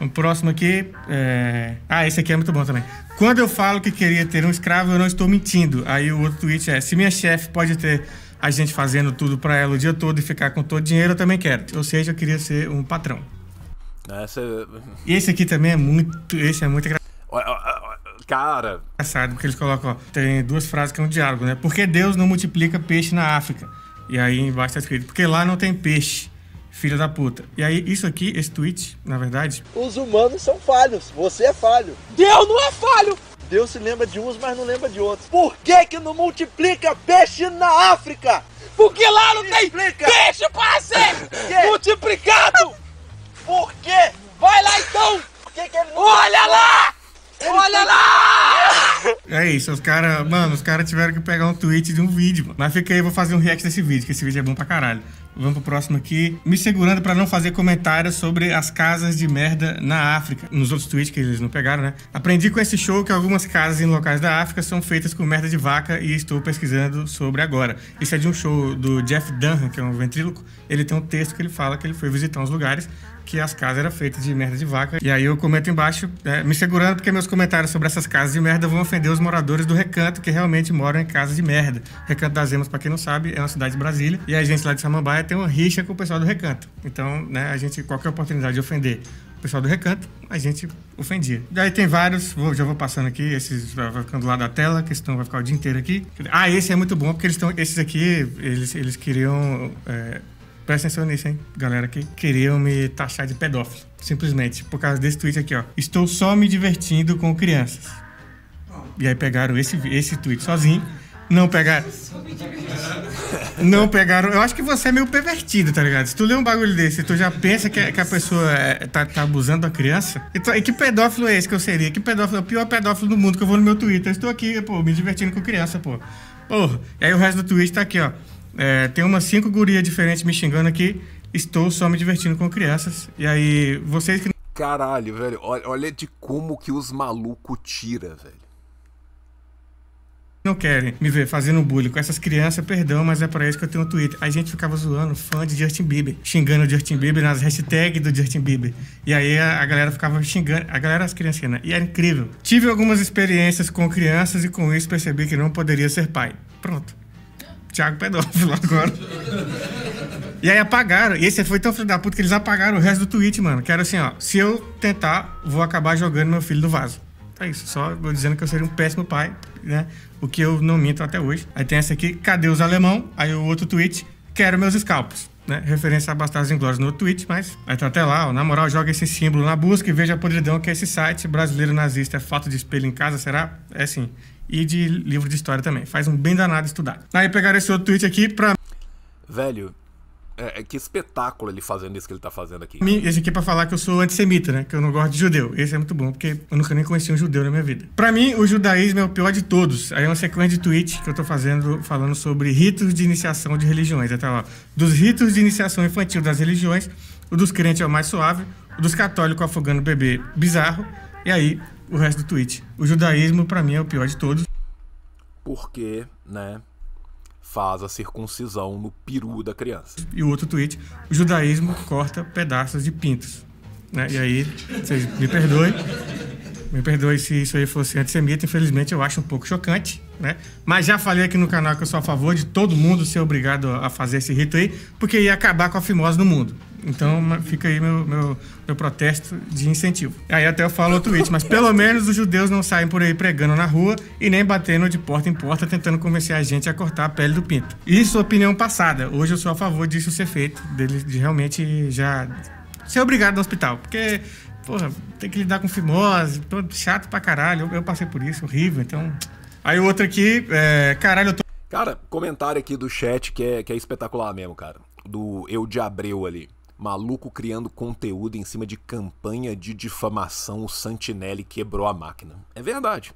O próximo aqui é... Ah, esse aqui é muito bom também. Quando eu falo que queria ter um escravo, eu não estou mentindo. Aí o outro tweet é: se minha chefe pode ter a gente fazendo tudo para ela o dia todo e ficar com todo o dinheiro, eu também quero. Ou seja, eu queria ser um patrão. Essa... Né? Esse aqui também é muito. Esse é muito Cara. Engraçado, porque eles colocam, ó, tem duas frases que é um diálogo, né? Porque Deus não multiplica peixe na África. E aí embaixo tá escrito, porque lá não tem peixe. Filha da puta. E aí, isso aqui, esse tweet, na verdade. Os humanos são falhos. Você é falho. Deus não é falho! Deus se lembra de uns, mas não lembra de outros. Por que que não multiplica peixe na África? Porque lá não tem Explica. peixe, parceiro! Multiplicado! [laughs] Por quê? Vai lá então! que, que ele não... Olha lá! Ele Olha lá! É isso, os caras, mano, os caras tiveram que pegar um tweet de um vídeo, mano. Mas fica aí, eu vou fazer um react desse vídeo, que esse vídeo é bom pra caralho. Vamos pro próximo aqui. Me segurando para não fazer comentários sobre as casas de merda na África. Nos outros tweets que eles não pegaram, né? Aprendi com esse show que algumas casas em locais da África são feitas com merda de vaca e estou pesquisando sobre agora. Isso é de um show do Jeff Dunham, que é um ventríloco. Ele tem um texto que ele fala que ele foi visitar uns lugares que as casas eram feitas de merda de vaca. E aí eu comento embaixo, é, me segurando, porque meus comentários sobre essas casas de merda vão ofender os moradores do Recanto, que realmente moram em casas de merda. Recanto das Emas, para quem não sabe, é uma cidade de Brasília. E a gente lá de Samambaia tem uma rixa com o pessoal do Recanto. Então, né, a gente, qualquer é oportunidade de ofender o pessoal do Recanto, a gente ofendia. Daí tem vários, vou, já vou passando aqui, esses vai ficando lá da tela, que vai ficar o dia inteiro aqui. Ah, esse é muito bom, porque eles estão. Esses aqui, eles, eles queriam. É, Presta atenção nisso, hein, galera que queriam me taxar de pedófilo. Simplesmente por causa desse tweet aqui, ó. Estou só me divertindo com crianças. E aí pegaram esse, esse tweet sozinho. Não pegaram. Não pegaram. Eu acho que você é meio pervertido, tá ligado? Se tu lê um bagulho desse e tu já pensa que, que a pessoa é, tá, tá, abusando da criança. E, que pedófilo é esse que eu seria? Que pedófilo? É o pior pedófilo do mundo que eu vou no meu Twitter. Eu estou aqui, pô, me divertindo com criança, pô. Porra. E aí o resto do tweet tá aqui, ó. É, tem umas cinco gurias diferentes me xingando aqui. Estou só me divertindo com crianças. E aí, vocês que. Caralho, velho. Olha, olha de como que os malucos tira, velho. Não querem me ver fazendo bullying com essas crianças, perdão, mas é pra isso que eu tenho o um Twitter. A gente ficava zoando fã de Justin Bieber, xingando o Justin Bieber nas hashtags do Justin Bieber. E aí a, a galera ficava xingando, a galera, as criancinhas, né? E era incrível. Tive algumas experiências com crianças e com isso percebi que não poderia ser pai. Pronto. Tiago pedófilo agora. E aí apagaram. E esse foi tão filho da puta que eles apagaram o resto do tweet, mano. Que era assim, ó. Se eu tentar, vou acabar jogando meu filho no vaso. Tá isso. Só vou dizendo que eu seria um péssimo pai, né? O que eu não minto até hoje. Aí tem essa aqui. Cadê os alemão? Aí o outro tweet. Quero meus escalpos. Né? Referência a Bastardos Inglórios no Twitch, mas aí tá até lá, ó. na moral, joga esse símbolo na busca e veja a podridão que é esse site brasileiro nazista. É fato de espelho em casa, será? É sim e de livro de história também. Faz um bem danado estudar. Aí pegaram esse outro tweet aqui pra. Velho, é, é, que espetáculo ele fazendo isso que ele tá fazendo aqui. Esse aqui é pra falar que eu sou antissemita, né? Que eu não gosto de judeu. Esse é muito bom, porque eu nunca nem conheci um judeu na minha vida. Pra mim, o judaísmo é o pior de todos. Aí é uma sequência de tweets que eu tô fazendo falando sobre ritos de iniciação de religiões. Até tá lá. Dos ritos de iniciação infantil das religiões, o dos crentes é o mais suave, o dos católicos afogando o bebê bizarro. E aí, o resto do tweet. O judaísmo, para mim, é o pior de todos. Porque, né, faz a circuncisão no peru da criança. E o outro tweet, o judaísmo corta pedaços de pintos. Né? E aí, vocês me perdoem, me perdoe se isso aí fosse antissemita, infelizmente eu acho um pouco chocante, né? Mas já falei aqui no canal que eu sou a favor de todo mundo ser obrigado a fazer esse rito aí, porque ia acabar com a fimose no mundo. Então fica aí meu, meu, meu protesto de incentivo. Aí até eu falo outro tweet, mas pelo menos os judeus não saem por aí pregando na rua e nem batendo de porta em porta tentando convencer a gente a cortar a pele do pinto. Isso opinião passada. Hoje eu sou a favor disso ser feito, dele de realmente já ser obrigado no hospital, porque porra, tem que lidar com fimose, todo chato pra caralho. Eu, eu passei por isso, horrível. Então. Aí o outro aqui, é, caralho, eu tô. Cara, comentário aqui do chat que é, que é espetacular mesmo, cara. Do Eu de Abreu ali. Maluco criando conteúdo em cima de campanha de difamação, o Santinelli quebrou a máquina. É verdade.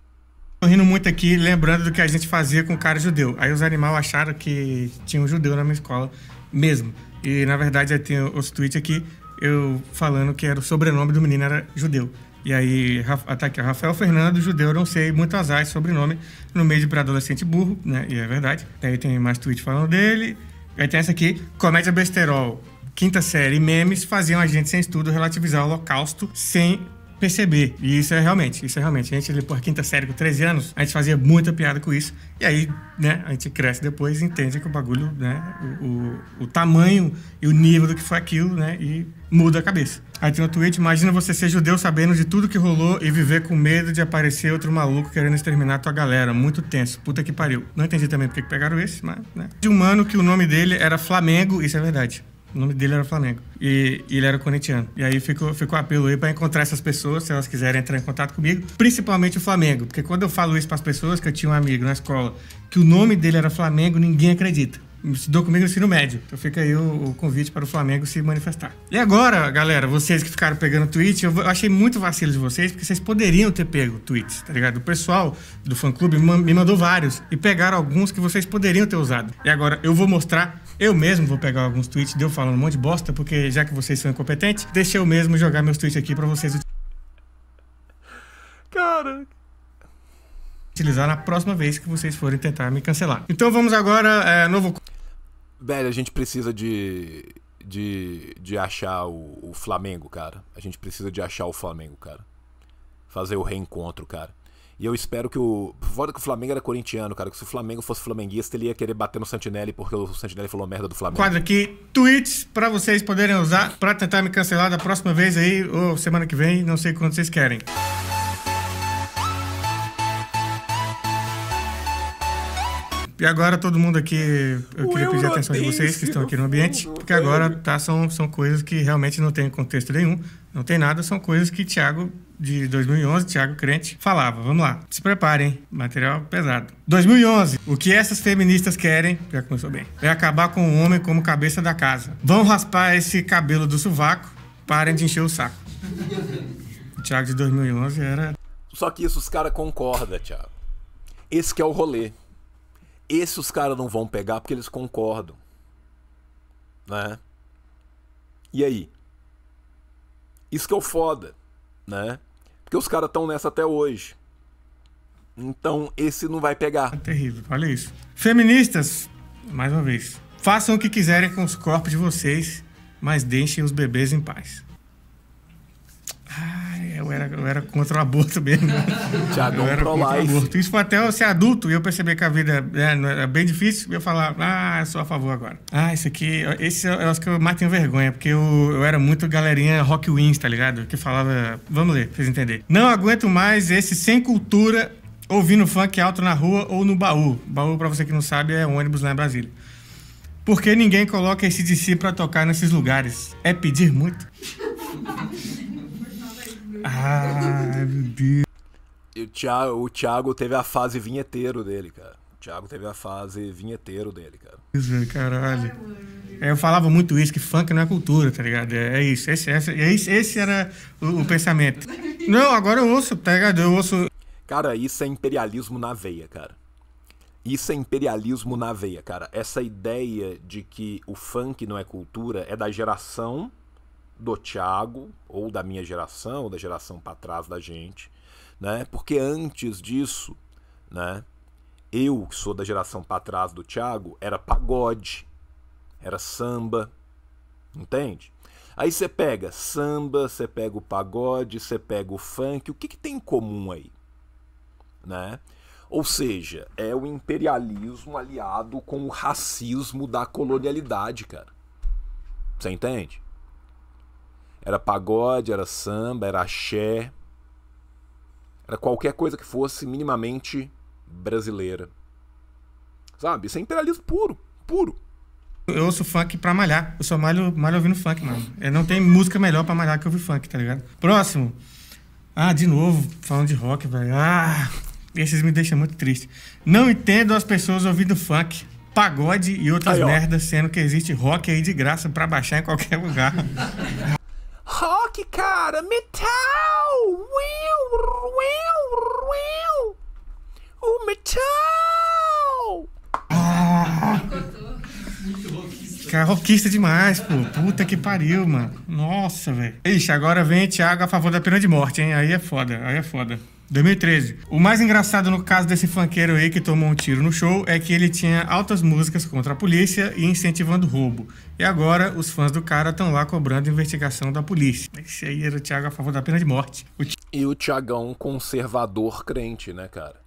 Tô rindo muito aqui, lembrando do que a gente fazia com o cara judeu. Aí os animais acharam que tinha um judeu na minha escola mesmo. E na verdade aí tem os tweets aqui eu falando que era o sobrenome do menino era judeu. E aí, até ah, tá aqui, Rafael Fernando, judeu, não sei, muito azar esse sobrenome, no meio de pra adolescente burro, né? E é verdade. Daí tem mais tweets falando dele. Aí tem essa aqui, comédia besterol, quinta série, memes faziam a gente sem estudo relativizar o holocausto sem perceber. E isso é realmente, isso é realmente. A gente, por quinta série com 13 anos, a gente fazia muita piada com isso. E aí, né, a gente cresce depois e entende que o bagulho, né, o, o, o tamanho e o nível do que foi aquilo, né, e muda a cabeça. Aí tem um tweet, imagina você ser judeu sabendo de tudo que rolou e viver com medo de aparecer outro maluco querendo exterminar tua galera. Muito tenso, puta que pariu. Não entendi também porque que pegaram esse, mas, né. De um mano que o nome dele era Flamengo, isso é verdade. O nome dele era Flamengo. E, e ele era corintiano. E aí ficou, ficou apelo aí para encontrar essas pessoas, se elas quiserem entrar em contato comigo, principalmente o Flamengo. Porque quando eu falo isso para as pessoas, que eu tinha um amigo na escola, que o nome dele era Flamengo, ninguém acredita estudou comigo no ensino médio. Então fica aí o, o, convite para o Flamengo se manifestar. E agora, galera, vocês que ficaram pegando tweet, eu, eu achei muito vacilo de vocês, porque vocês poderiam ter pego tweets, tá ligado? O pessoal do fã-clube me mandou vários e pegaram alguns que vocês poderiam ter usado. E agora eu vou mostrar eu mesmo vou pegar alguns tweets de eu falando um monte de bosta, porque já que vocês são incompetentes, deixa eu mesmo jogar meus tweets aqui para vocês. Cara, utilizar na próxima vez que vocês forem tentar me cancelar. Então vamos agora, é, novo. Velho, a gente precisa de. de, de achar o, o, Flamengo, cara. A gente precisa de achar o Flamengo, cara. Fazer o reencontro, cara. E eu espero que o. Foda que o Flamengo era corintiano, cara. Que se o Flamengo fosse flamenguista, ele ia querer bater no Santinelli porque o Santinelli falou merda do Flamengo. Quadro aqui, tweets pra vocês poderem usar pra tentar me cancelar da próxima vez aí, ou semana que vem, não sei quando vocês querem. E agora todo mundo aqui, eu o queria pedir a atenção de vocês que estão aqui no ambiente, porque agora tá, são, são coisas que realmente não tem contexto nenhum. Não tem nada, são coisas que Tiago de 2011, Tiago Crente, falava. Vamos lá, se preparem, material pesado. 2011, o que essas feministas querem, já começou bem, é acabar com o homem como cabeça da casa. Vão raspar esse cabelo do sovaco, parem de encher o saco. O Tiago de 2011 era... Só que isso os caras concordam, Tiago. Esse que é o rolê. Esse os caras não vão pegar porque eles concordam. Né? E aí? Isso que é o foda, né? Porque os caras estão nessa até hoje. Então esse não vai pegar. É terrível, olha isso. Feministas, mais uma vez, façam o que quiserem com os corpos de vocês, mas deixem os bebês em paz eu era, eu era contra o aborto mesmo. Tiagão [laughs] eu era pro contra life. o aborto. Isso foi até eu ser adulto e eu perceber que a vida né, era bem difícil, eu falar, ah, sou a favor agora. Ah, isso aqui, esse eu, é acho é que eu mais tenho vergonha, porque eu, eu era muito galerinha rock wins, tá ligado? Que falava, vamos ler, pra vocês entenderem. Não aguento mais esse sem cultura ouvindo funk alto na rua ou no baú. Baú, pra você que não sabe, é um ônibus lá em Brasília. Por que ninguém coloca esse DC pra tocar nesses lugares? É pedir muito. [laughs] Ai, meu Deus. o Thiago, teve a fase vinheteiro dele, cara. O Thiago teve a fase vinheteiro dele, cara. Isso, caralho. Eu falava muito isso, que funk não é cultura, tá ligado? É, é isso, esse, esse, é esse era o, o pensamento. Não, agora eu ouço, tá ligado? Eu ouço. Cara, isso é imperialismo na veia, cara. Isso é imperialismo na veia, cara. Essa ideia de que o funk não é cultura é da geração do Tiago, ou da minha geração, ou da geração para trás da gente, né? Porque antes disso, né? Eu, que sou da geração para trás do Tiago, era pagode, era samba, entende? Aí você pega samba, você pega o pagode, você pega o funk, o que, que tem em comum aí? Né? Ou seja, é o imperialismo aliado com o racismo da colonialidade, cara. Você entende? Era pagode, era samba, era axé. Era qualquer coisa que fosse minimamente brasileira. Sabe? Isso é imperialismo puro, puro. Eu ouço funk pra malhar. Eu sou malho, malho ouvindo funk, mano. Eu não tem música melhor pra malhar que ouvir funk, tá ligado? Próximo. Ah, de novo, falando de rock, velho. Ah, esses me deixam muito triste. Não entendo as pessoas ouvindo funk pagode e outras aí, merdas, sendo que existe rock aí de graça para baixar em qualquer lugar. [laughs] Rock, cara! Metal! Uiu, uiu, uiu. O metal! Ah. Cara, rockista demais, pô. Puta que pariu, mano. Nossa, velho. Ixi, agora vem Thiago a favor da pena de morte, hein? Aí é foda, aí é foda. 2013. O mais engraçado no caso desse funkeiro aí que tomou um tiro no show é que ele tinha altas músicas contra a polícia e incentivando roubo. E agora os fãs do cara estão lá cobrando investigação da polícia. Esse aí era o Thiago a favor da pena de morte. O E o Thiagão conservador crente, né, cara?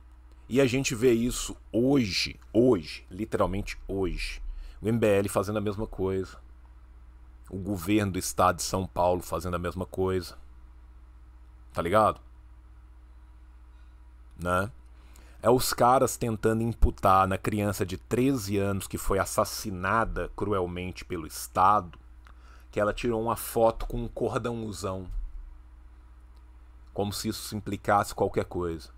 E a gente vê isso hoje, hoje, literalmente hoje. O MBL fazendo a mesma coisa. O governo do estado de São Paulo fazendo a mesma coisa. Tá ligado? né? É os caras tentando imputar na criança de 13 anos que foi assassinada cruelmente pelo Estado que ela tirou uma foto com um cordãozão. Como se isso implicasse qualquer coisa.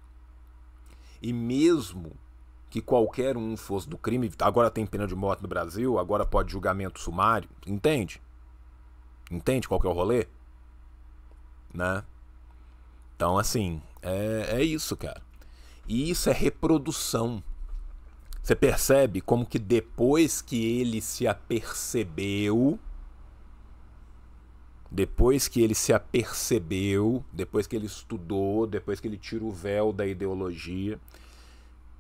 E mesmo que qualquer um fosse do crime, agora tem pena de morte no Brasil, agora pode julgamento sumário, entende? Entende qual que é o rolê? Né? Então, assim, é, é isso, cara. E isso é reprodução. Você percebe como que depois que ele se apercebeu, depois que ele se apercebeu, depois que ele estudou, depois que ele tira o véu da ideologia,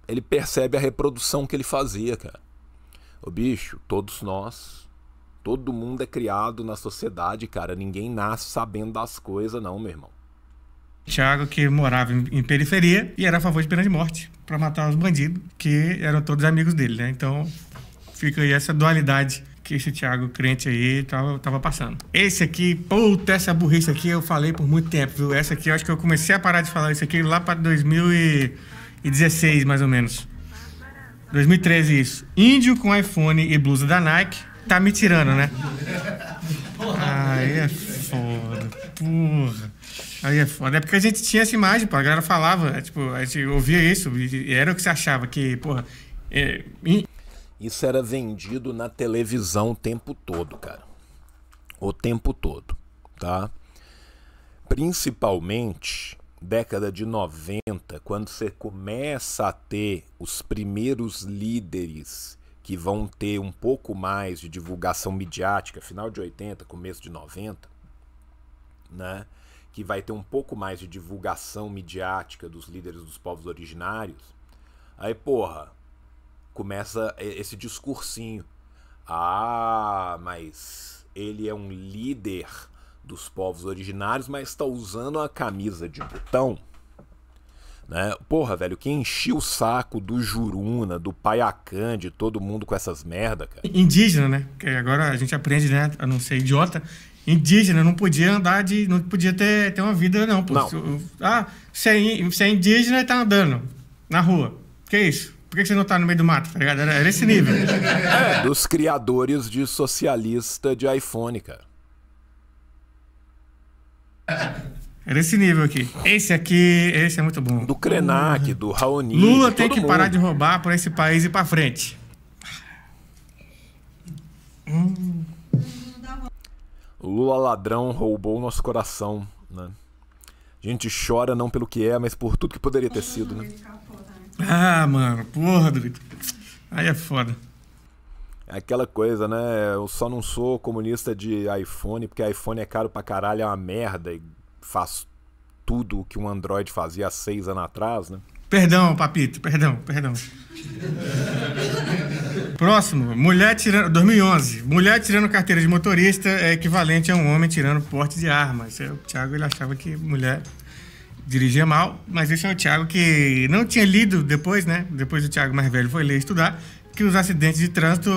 ele percebe a reprodução que ele fazia, cara. o bicho, todos nós, todo mundo é criado na sociedade, cara. Ninguém nasce sabendo das coisas, não, meu irmão. Tiago, que morava em, em, periferia e era a favor de pena de morte para matar os bandidos, que eram todos amigos dele, né? Então fica aí essa dualidade que esse Tiago crente aí tava, tava, passando. Esse aqui, puta, essa burrice aqui eu falei por muito tempo, viu? Essa aqui eu acho que eu comecei a parar de falar isso aqui lá para 2016, mais ou menos. 2013, isso. Índio com iPhone e blusa da Nike tá me tirando, né? Aí é foda, porra. Aí é foda. É porque a gente tinha essa imagem, pô. A galera falava, é, tipo, a gente ouvia isso. E era o que você achava, que, porra. É... Isso era vendido na televisão o tempo todo, cara. O tempo todo, tá? Principalmente década de 90, quando você começa a ter os primeiros líderes que vão ter um pouco mais de divulgação midiática, final de 80, começo de 90, né? que vai ter um pouco mais de divulgação midiática dos líderes dos povos originários, aí, porra, começa esse discursinho. Ah, mas ele é um líder dos povos originários, mas está usando a camisa de botão. Né? Porra, velho, quem encheu o saco do Juruna, do Paiacan, de todo mundo com essas merda, cara? Indígena, né? Que agora a gente aprende, né, a não ser idiota indígena, não podia andar de. não podia ter, ter uma vida, não. Pô. não. Ah, você é, é indígena e tá andando na rua. Que isso? Por que você não tá no meio do mato, tá ligado? Era, esse nível. [laughs] É, dos criadores de socialista de iPhone, cara. Era esse nível aqui. Esse aqui, esse é muito bom. Do Krenak, uhum. do Raoni. Lula tem que mundo. parar de roubar para esse país ir para frente. Hum. Lula ladrão roubou nosso coração, né? A gente chora não pelo que é, mas por tudo que poderia ter sido, né? Ah, mano, porra, doido. Aí é foda. É aquela coisa, né? Eu só não sou comunista de iPhone, porque iPhone é caro pra caralho, é uma merda e faz tudo o que um Android fazia há seis anos atrás, né? Perdão, papito, perdão, perdão. Próximo, mulher tirando. 2011. Mulher tirando carteira de motorista é equivalente a um homem tirando porte de arma. é, o Thiago ele achava que mulher dirigia mal, mas esse é o Thiago que não tinha lido depois, né? Depois o Thiago mais velho foi ler e estudar que os acidentes de trânsito,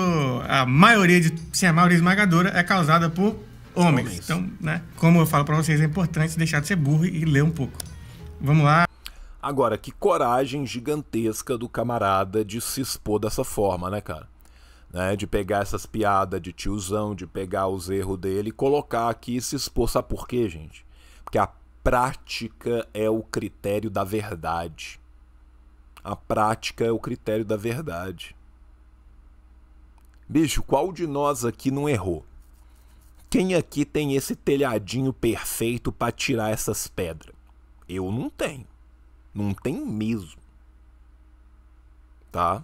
a maioria de, sim, a maioria esmagadora é causada por homens. homens. Então, né? Como eu falo para vocês, é importante deixar de ser burro e ler um pouco. Vamos lá, Agora, que coragem gigantesca do camarada de se expor dessa forma, né, cara? Né, de pegar essas piadas de tiozão, de pegar os erros dele, e colocar aqui e se expor. Sabe por quê, gente? Porque a prática é o critério da verdade. A prática é o critério da verdade. Bicho, qual de nós aqui não errou? Quem aqui tem esse telhadinho perfeito para tirar essas pedras? Eu não tenho. Não tem mesmo. Tá?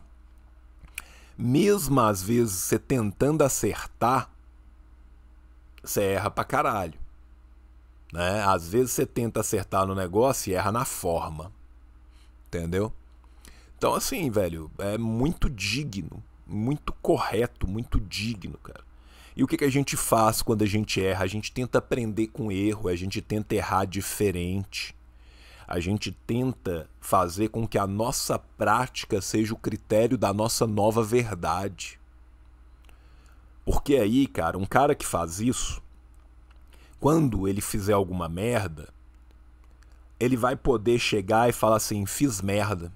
Mesmo às vezes você tentando acertar, você erra pra caralho. Né? Às vezes você tenta acertar no negócio e erra na forma. Entendeu? Então, assim, velho, é muito digno, muito correto, muito digno, cara. E o que, que a gente faz quando a gente erra? A gente tenta aprender com erro, a gente tenta errar diferente. A gente tenta fazer com que a nossa prática seja o critério da nossa nova verdade. Porque aí, cara, um cara que faz isso, quando ele fizer alguma merda, ele vai poder chegar e falar assim: fiz merda.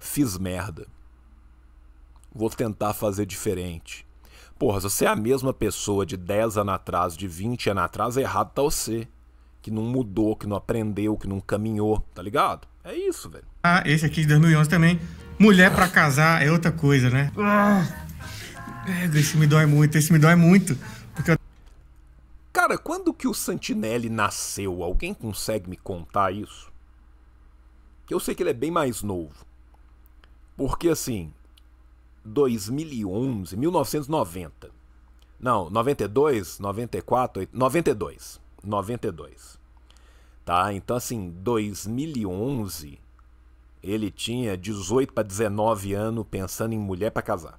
Fiz merda. Vou tentar fazer diferente. Porra, se você é a mesma pessoa de 10 anos atrás, de 20 anos atrás, errado tá você que não mudou, que não aprendeu, que não caminhou, tá ligado? É isso, velho. Ah, esse aqui de 2011 também. Mulher para casar é outra coisa, né? Ah, esse me dói muito, esse me dói muito. Porque eu... Cara, quando que o Santinelli nasceu? Alguém consegue me contar isso? Que eu sei que ele é bem mais novo. Porque assim, 2011, 1990. Não, 92, 94, 92. 92. Tá? Então, assim, 2011, ele tinha 18 para 19 anos pensando em mulher para casar.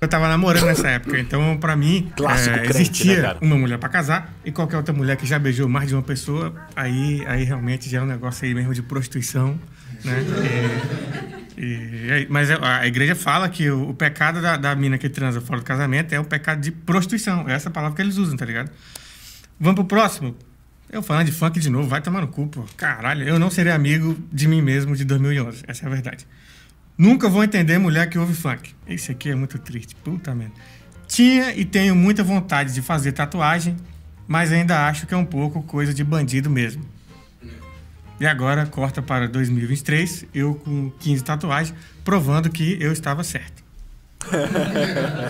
Eu tava namorando nessa época, então para mim [laughs] Clássico é, crente, existia né, uma mulher para casar e qualquer outra mulher que já beijou mais de uma pessoa, aí, aí realmente já é um negócio aí mesmo de prostituição, né? É, e, e, mas a igreja fala que o, o pecado da, da mina que transa fora do casamento é o pecado de prostituição, é essa palavra que eles usam, tá ligado? Vamos pro próximo? Eu falando de funk de novo, vai tomar no cu, pô. Caralho, eu não serei amigo de mim mesmo de 2011. Essa é a verdade. Nunca vou entender mulher que ouve funk. Esse aqui é muito triste, puta merda. Tinha e tenho muita vontade de fazer tatuagem, mas ainda acho que é um pouco coisa de bandido mesmo. E agora corta para 2023, eu com 15 tatuagens, provando que eu estava certo. [laughs]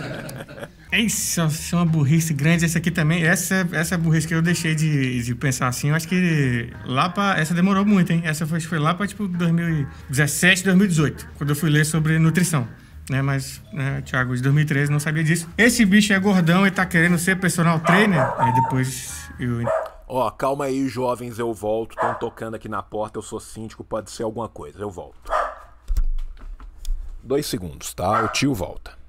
Isso, é isso é uma burrice grande. Essa aqui também, essa, essa burrice que eu deixei de, de pensar assim, eu acho que lá pra. Essa demorou muito, hein? Essa foi, foi lá pra tipo 2017, 2018, quando eu fui ler sobre nutrição. Né, mas, né, Thiago, de 2013 não sabia disso. Esse bicho é gordão e tá querendo ser personal trainer. Aí depois eu Ó, oh, calma aí, jovens, eu volto. Estão tocando aqui na porta, eu sou síndico, pode ser alguma coisa, eu volto. Dois segundos, tá? O tio volta.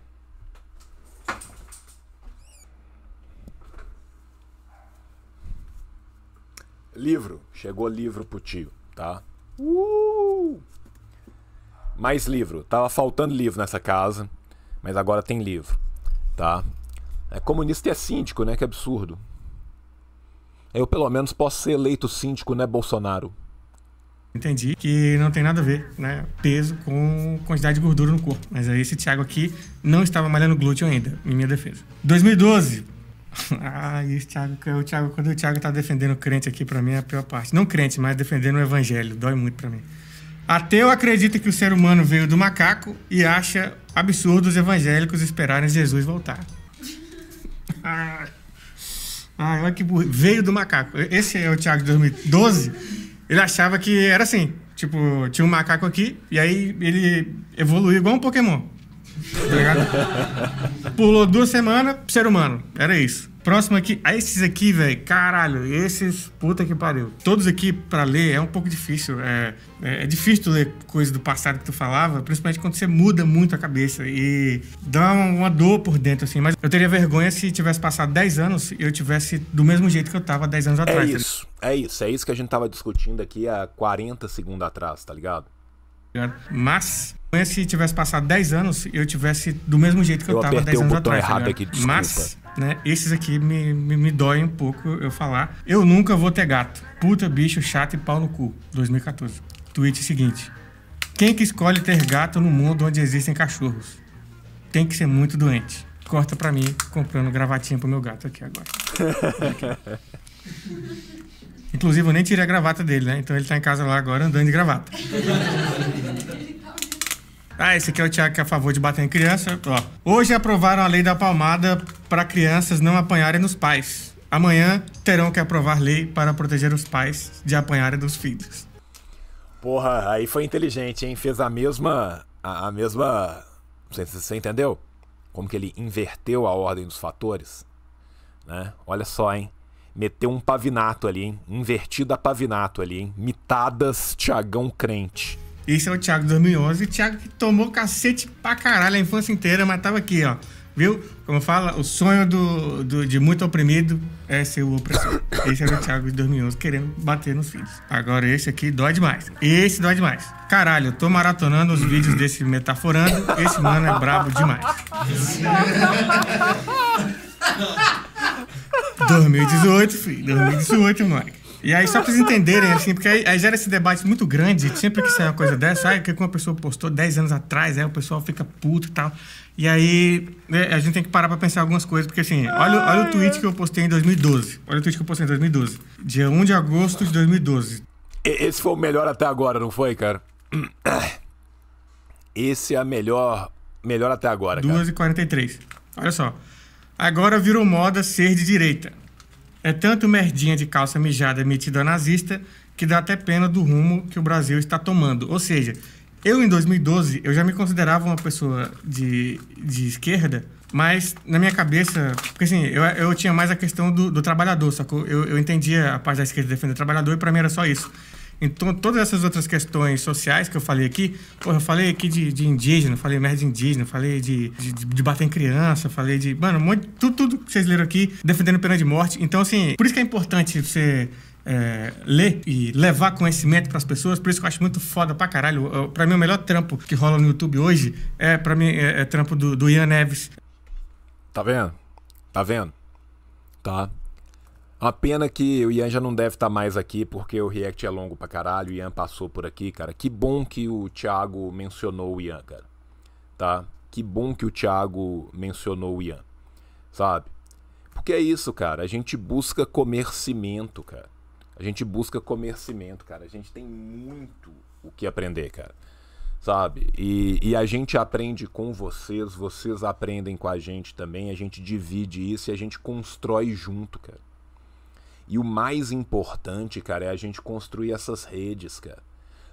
Livro. Chegou livro pro tio, tá? Uh! Mais livro. Tava faltando livro nessa casa, mas agora tem livro, tá? É comunista e é síndico, né? Que absurdo. Eu pelo menos posso ser eleito síndico, né, Bolsonaro? Entendi que não tem nada a ver, né? Peso com quantidade de gordura no corpo. Mas aí esse Thiago aqui não estava malhando glúteo ainda, em minha defesa. 2012, [laughs] ah, isso, Thiago, o Thiago, quando o Thiago tá defendendo crente aqui, para mim é a pior parte. Não crente, mas defendendo o evangelho. Dói muito para mim. Ateu acredita que o ser humano veio do macaco e acha absurdo os evangélicos esperarem Jesus voltar. [laughs] ah, olha que burro. Veio do macaco. Esse é o Thiago de 2012. Ele achava que era assim. Tipo, tinha um macaco aqui e aí ele evoluiu igual um Pokémon. Tá ligado? Pulou duas semanas, ser humano. Era isso. Próximo aqui, ah, esses aqui, velho, caralho, esses, puta que pariu. Todos aqui para ler é um pouco difícil. É, é, é, difícil tu ler coisa do passado que tu falava, principalmente quando você muda muito a cabeça e dá uma, uma dor por dentro, assim. Mas eu teria vergonha se tivesse passado 10 anos e eu tivesse do mesmo jeito que eu tava 10 anos é atrás. É isso, tá é isso, é isso que a gente tava discutindo aqui há 40 segundos atrás, tá ligado? Mas se tivesse passado 10 anos, eu tivesse do mesmo jeito que eu, eu tava 10 anos atrás. Errado aqui, desculpa. Mas, né, esses aqui me, me, me doem um pouco eu falar. Eu nunca vou ter gato. Puta, bicho, chato e pau no cu. 2014. Tweet seguinte. Quem que escolhe ter gato no mundo onde existem cachorros? Tem que ser muito doente. Corta pra mim comprando gravatinha pro meu gato aqui agora. [laughs] Inclusive, eu nem tirei a gravata dele, né? Então ele tá em casa lá agora andando de gravata. Ah, esse aqui é o Thiago que é a favor de bater em criança. Ó. Hoje aprovaram a lei da palmada para crianças não apanharem nos pais. Amanhã terão que aprovar lei para proteger os pais de apanharem dos filhos. Porra, aí foi inteligente, hein? Fez a mesma. A, a mesma. Você, você entendeu? Como que ele inverteu a ordem dos fatores? Né? Olha só, hein? Meteu um pavinato ali, hein? Invertida pavinato ali, hein? Mitadas Tiagão Crente. Esse é o Thiago 2011. Thiago que tomou cacete pra caralho a infância inteira, mas tava aqui, ó. Viu? Como fala, o sonho do, do, de muito oprimido é ser o opressor. Esse era é o Thiago de 2011 querendo bater nos filhos. Agora esse aqui dói demais. Esse dói demais. Caralho, eu tô maratonando os vídeos desse metaforando. Esse mano é brabo demais. [laughs] 2018, filho. 2018, moleque. E aí, só pra vocês entenderem, assim, porque aí, aí gera esse debate muito grande, sempre que sai uma coisa dessa, sabe ah, que uma pessoa postou 10 anos atrás, aí o pessoal fica puto e tal. E aí, né, a gente tem que parar pra pensar algumas coisas, porque assim, olha, olha o tweet que eu postei em 2012. Olha o tweet que eu postei em 2012. Dia 1 de agosto de 2012. Esse foi o melhor até agora, não foi, cara? Esse é a melhor, melhor até agora, 2 cara. 2h43. Olha só. Agora virou moda ser de direita. É tanto merdinha de calça mijada metida nazista que dá até pena do rumo que o Brasil está tomando. Ou seja, eu em 2012 eu já me considerava uma pessoa de, de esquerda, mas na minha cabeça, porque assim, eu, eu tinha mais a questão do, do trabalhador, sacou? eu, eu entendia a parte da esquerda defender o trabalhador e para mim era só isso. Então, todas essas outras questões sociais que eu falei aqui, porra, eu falei aqui de, de indígena, falei merda de indígena, falei de, de, de, bater em criança, falei de. Mano, um monte, tudo, tudo que vocês leram aqui, defendendo pena de morte. Então, assim, por isso que é importante você. É, ler e levar conhecimento para as pessoas, por isso que eu acho muito foda pra caralho. Para mim, o melhor trampo que rola no YouTube hoje é para mim é, é, trampo do, do Ian Neves. Tá vendo? Tá vendo? Tá. A pena que o Ian já não deve estar tá mais aqui, porque o React é longo pra caralho, o Ian passou por aqui, cara. Que bom que o Thiago mencionou o Ian, cara. Tá? Que bom que o Thiago mencionou o Ian. Sabe? Porque é isso, cara. A gente busca comercimento, cara. A gente busca comercimento, cara. A gente tem muito o que aprender, cara. Sabe? E, e, a gente aprende com vocês, vocês aprendem com a gente também, a gente divide isso e a gente constrói junto, cara. E o mais importante, cara, é a gente construir essas redes, cara.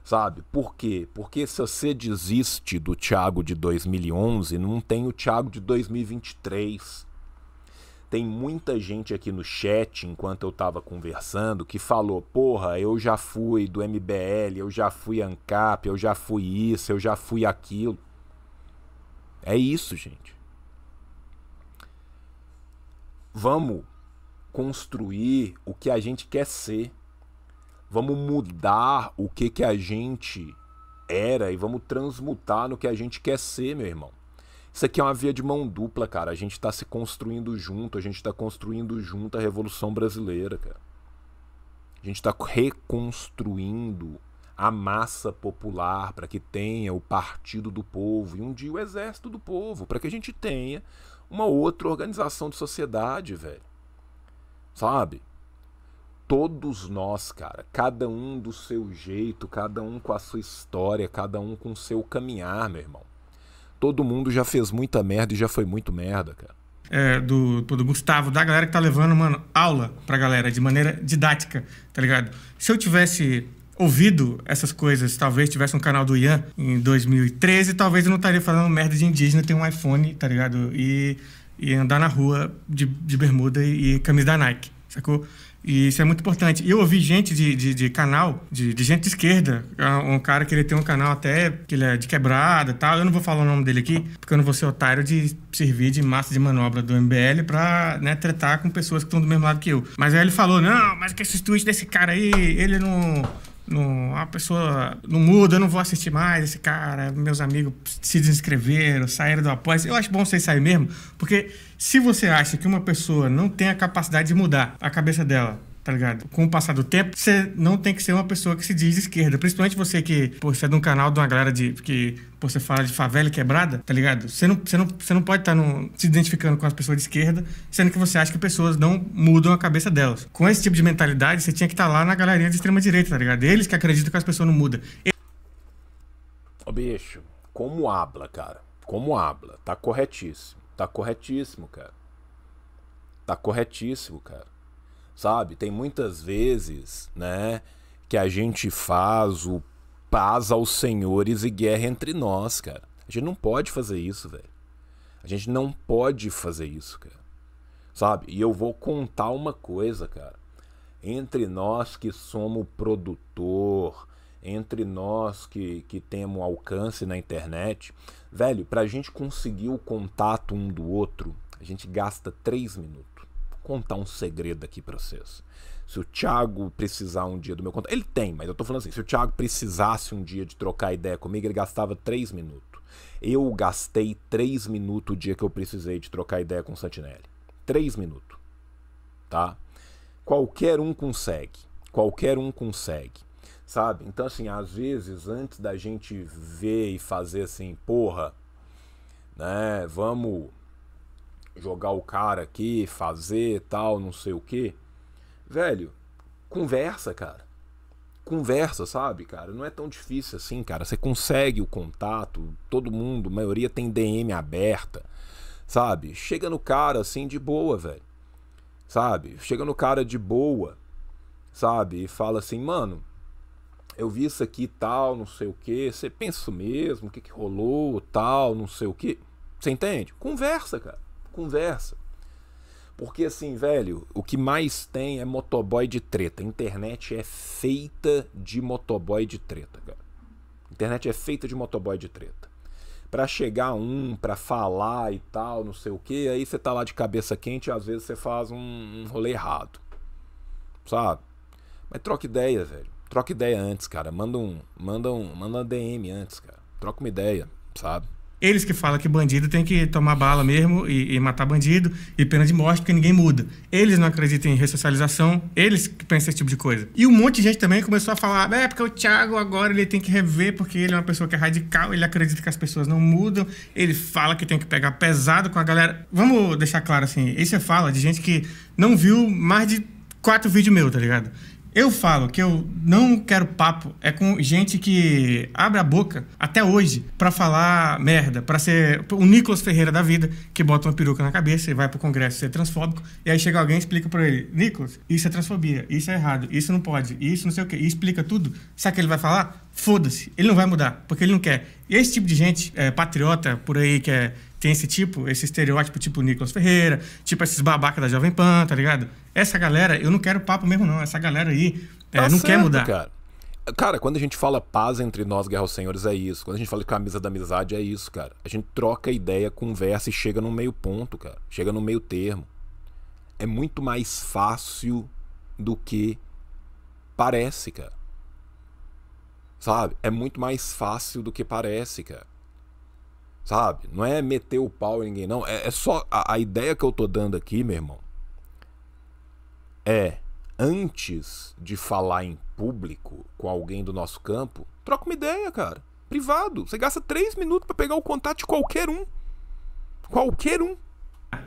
Sabe? Por quê? Porque se você desiste do Thiago de 2011, não tem o Thiago de 2023. Tem muita gente aqui no chat, enquanto eu tava conversando, que falou: porra, eu já fui do MBL, eu já fui ANCAP, eu já fui isso, eu já fui aquilo. É isso, gente. Vamos construir o que a gente quer ser. Vamos mudar o que, que a gente era e vamos transmutar no que a gente quer ser, meu irmão. Isso aqui é uma via de mão dupla, cara. A gente está se construindo junto, a gente está construindo junto a Revolução Brasileira, cara. A gente está reconstruindo a massa popular para que tenha o Partido do Povo e um dia o Exército do Povo, para que a gente tenha uma outra organização de sociedade, velho sabe? Todos nós, cara, cada um do seu jeito, cada um com a sua história, cada um com o seu caminhar, meu irmão. Todo mundo já fez muita merda e já foi muito merda, cara. É, do, do Gustavo, da galera que tá levando, mano, aula pra galera, de maneira didática, tá ligado? Se eu tivesse ouvido essas coisas, talvez tivesse um canal do Ian em 2013, talvez eu não estaria falando merda de indígena, tem um iPhone, tá ligado? E e andar na rua de, de bermuda e, e, camisa da Nike, sacou? E isso é muito importante. E eu ouvi gente de, de, de canal, de, de, gente de esquerda, um cara que ele tem um canal até que ele é de quebrada e tal. Eu não vou falar o nome dele aqui, porque eu não vou ser otário de servir de massa de manobra do MBL pra né, tretar com pessoas que estão do mesmo lado que eu. Mas aí ele falou: não, mas que é esse tweets desse cara aí, ele não não, a pessoa não muda, eu não vou assistir mais esse cara, meus amigos se desinscreveram, saíram do apoio. Eu acho bom vocês saírem mesmo, porque se você acha que uma pessoa não tem a capacidade de mudar a cabeça dela tá ligado? Com o passar do tempo, você não tem que ser uma pessoa que se diz esquerda. Principalmente você que, pô, você é de um canal de uma galera de. que pô, você fala de favela quebrada, tá ligado? Você não, você não, você não pode estar tá se identificando com as pessoas de esquerda, sendo que você acha que pessoas não mudam a cabeça delas. Com esse tipo de mentalidade, você tinha que estar tá lá na galerinha de extrema direita, tá ligado? Eles que acreditam que as pessoas não mudam. Ô, oh, bicho, como habla, cara. Como habla. Tá corretíssimo. Tá corretíssimo, cara. Tá corretíssimo, cara sabe? Tem muitas vezes, né, que a gente faz o paz aos senhores e guerra entre nós, cara. A gente não pode fazer isso, velho. A gente não pode fazer isso, cara. Sabe? E eu vou contar uma coisa, cara. Entre nós que somos produtor, entre nós que, que temos alcance na internet, velho, pra gente conseguir o contato um do outro, a gente gasta três minutos contar um segredo aqui pra vocês. Se o Thiago precisar um dia do meu contato. Ele tem, mas eu tô falando assim: se o Thiago precisasse um dia de trocar ideia comigo, ele gastava três minutos. Eu gastei três minutos o dia que eu precisei de trocar ideia com o Santinelli. Três minutos. Tá? Qualquer um consegue. Qualquer um consegue. Sabe? Então, assim, às vezes, antes da gente ver e fazer assim, porra, né, vamos jogar o cara aqui, fazer tal, não sei o que. Velho, conversa, cara. Conversa, sabe, cara? Não é tão difícil assim, cara. Você consegue o contato, todo mundo, a maioria tem DM aberta, sabe? Chega no cara assim de boa, velho. Sabe? Chega no cara de boa, sabe? E fala assim, mano, eu vi isso aqui tal, não sei o que. Você pensa mesmo? O que, que rolou, tal, não sei o que. Você entende? Conversa, cara conversa. Porque assim, velho, o que mais tem é motoboy de treta. A internet é feita de motoboy de treta, cara. A internet é feita de motoboy de treta. Pra chegar um, pra falar e tal, não sei o que, aí você tá lá de cabeça quente e às vezes você faz um, um rolê errado. Sabe? Mas troca ideia, velho. Troca ideia antes, cara. Manda um, manda um, manda um DM antes, cara. Troca uma ideia, sabe? Eles que falam que bandido tem que tomar bala mesmo e, e, matar bandido e pena de morte, porque ninguém muda. Eles não acreditam em ressocialização, eles que pensam esse tipo de coisa. E um monte de gente também começou a falar: é, porque o Thiago agora ele tem que rever, porque ele é uma pessoa que é radical, ele acredita que as pessoas não mudam, ele fala que tem que pegar pesado com a galera. Vamos deixar claro assim: isso é fala de gente que não viu mais de quatro vídeos meus, tá ligado? Eu falo que eu não quero papo é com gente que abre a boca até hoje para falar merda, para ser o Nicolas Ferreira da vida, que bota uma peruca na cabeça e vai pro congresso ser transfóbico, e aí chega alguém e explica para ele: "Nicolas, isso é transfobia, isso é errado, isso não pode, isso não sei o quê", e explica tudo. Sabe o que ele vai falar? Foda-se, ele não vai mudar, porque ele não quer. E esse tipo de gente é, patriota por aí que é tem esse tipo, esse estereótipo tipo Nicolas Ferreira, tipo esses babaca da Jovem Pan, tá ligado? Essa galera, eu não quero papo mesmo não, essa galera aí é, tá é, não certo, quer mudar. Cara. cara, quando a gente fala paz entre nós, Guerra aos Senhores, é isso. Quando a gente fala camisa da amizade, é isso, cara. A gente troca ideia, conversa e chega no meio ponto, cara. Chega no meio termo. É muito mais fácil do que parece, cara. Sabe? É muito mais fácil do que parece, cara. Sabe? Não é meter o pau em ninguém, não. É, é só. A, a ideia que eu tô dando aqui, meu irmão, é antes de falar em público com alguém do nosso campo, troca uma ideia, cara. Privado. Você gasta três minutos para pegar o contato de qualquer um. Qualquer um.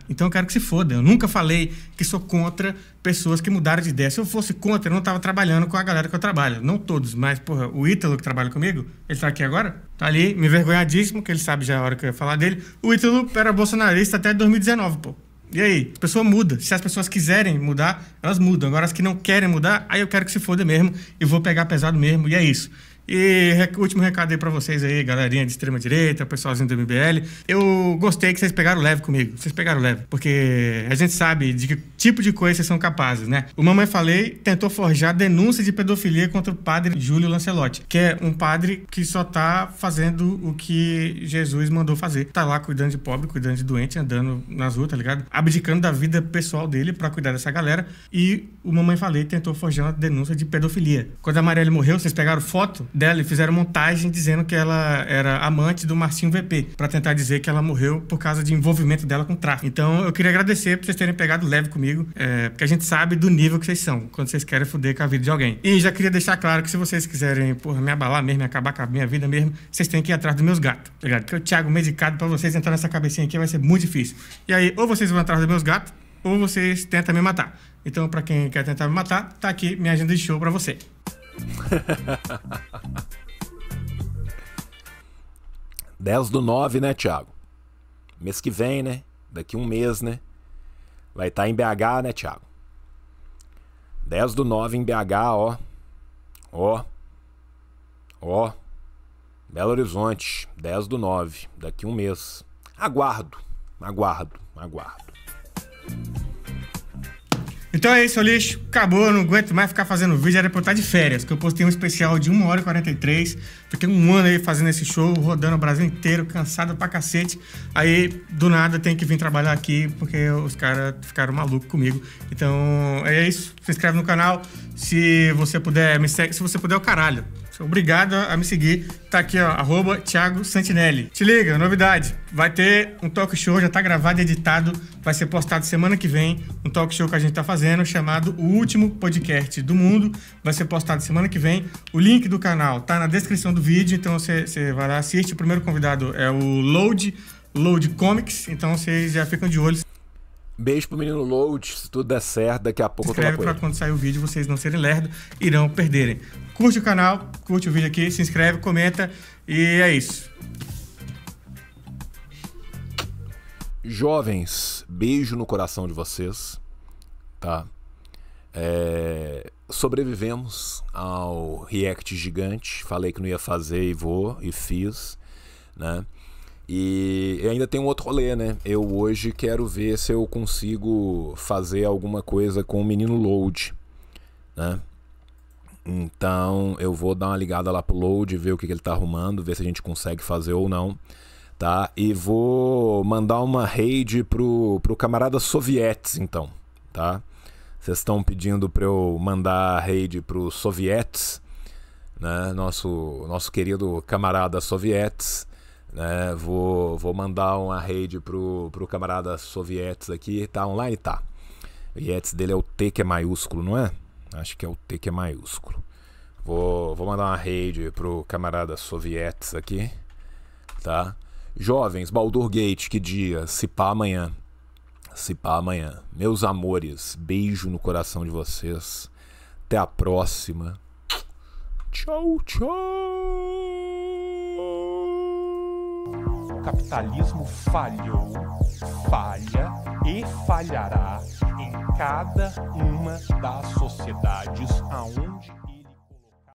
Então eu quero que se foda. Eu nunca falei que sou contra pessoas que mudaram de ideia. Se eu fosse contra, eu não estava trabalhando com a galera que eu trabalho. Não todos, mas, porra, o Ítalo que trabalha comigo, ele está aqui agora, tá ali, me envergonhadíssimo, que ele sabe já a hora que eu ia falar dele. O Ítalo era bolsonarista até 2019, pô. E aí? A pessoa muda. Se as pessoas quiserem mudar, elas mudam. Agora, as que não querem mudar, aí eu quero que se foda mesmo e vou pegar pesado mesmo. E é isso. E rec... último recado aí pra vocês aí, galerinha de extrema direita, pessoalzinho do MBL. Eu gostei que vocês pegaram leve comigo. Vocês pegaram leve. Porque a gente sabe de que tipo de coisa vocês são capazes, né? O Mamãe Falei tentou forjar denúncia de pedofilia contra o padre Júlio Lancelotti, que é um padre que só tá fazendo o que Jesus mandou fazer. Tá lá cuidando de pobre, cuidando de doente, andando nas ruas, tá ligado? Abdicando da vida pessoal dele para cuidar dessa galera. E o Mamãe Falei tentou forjar uma denúncia de pedofilia. Quando a Marielle morreu, vocês pegaram foto dela e fizeram montagem dizendo que ela era amante do Marcinho VP, para tentar dizer que ela morreu por causa de envolvimento dela com tráfico. Então eu queria agradecer por vocês terem pegado leve comigo, é, porque a gente sabe do nível que vocês são, quando vocês querem foder com a vida de alguém. E já queria deixar claro que se vocês quiserem, porra, me abalar mesmo, me acabar com a minha vida mesmo, vocês têm que ir atrás dos meus gatos, tá ligado? Porque o Thiago medicado para vocês entrar nessa cabecinha aqui vai ser muito difícil. E aí, ou vocês vão atrás dos meus gatos, ou vocês tentam me matar. Então, para quem quer tentar me matar, tá aqui minha agenda de show para você. 10 [laughs] do 9, né, Thiago? Mês que vem, né? Daqui um mês, né? Vai estar tá em BH, né, Thiago? 10 do 9 em BH, ó. Ó. Ó. Belo Horizonte, 10 do 9, daqui um mês. Aguardo, aguardo, aguardo. Então é isso, eu lixo. Acabou, não aguento mais ficar fazendo vídeo. Era pra eu estar de férias, que eu postei um especial de 1 hora e 43. Fiquei um ano aí fazendo esse show, rodando o Brasil inteiro, cansado pra cacete. Aí, do nada, tem que vir trabalhar aqui, porque os caras ficaram malucos comigo. Então, é isso. Se inscreve no canal. Se você puder, me segue. Se você puder, é o caralho. Obrigado a me seguir. Tá aqui, ó, arroba Thiago Santinelli. Te liga, novidade. Vai ter um talk show, já tá gravado e editado. Vai ser postado semana que vem. Um talk show que a gente tá fazendo, chamado O Último Podcast do Mundo. Vai ser postado semana que vem. O link do canal tá na descrição do vídeo, então você vai lá, assiste. O primeiro convidado é o Load, Load Comics. Então vocês já ficam de olho. Beijo pro menino Load, se tudo der certo, daqui a pouco Escreve eu tô lá pra quando sair o vídeo vocês não serem lerdos irão perderem curte o canal, curte o vídeo aqui, se inscreve, comenta e é isso. Jovens, beijo no coração de vocês, tá? É, sobrevivemos ao React gigante. Falei que não ia fazer e vou e fiz, né? E ainda tem um outro rolê, né? Eu hoje quero ver se eu consigo fazer alguma coisa com o menino Load, né? Então eu vou dar uma ligada lá pro load, ver o que, que ele tá arrumando, ver se a gente consegue fazer ou não. Tá? E vou mandar uma raid pro, pro camarada Soviets, então. Tá? Vocês estão pedindo para eu mandar a raid pro Soviets, né? Nosso, nosso querido camarada Soviets. Né? Vou, vou mandar uma raid pro, pro camarada Soviets aqui. Tá online? Tá. O Yetes dele é o T que é maiúsculo, não é? Acho que é o T que é maiúsculo. Vou, vou mandar uma rede pro camarada Soviets aqui, tá? Jovens, Baldur Gate, que dia? Se pá amanhã. Se pá amanhã. Meus amores, beijo no coração de vocês. Até a próxima. Tchau, tchau. O capitalismo falhou, falha e falhará em cada uma das sociedades a um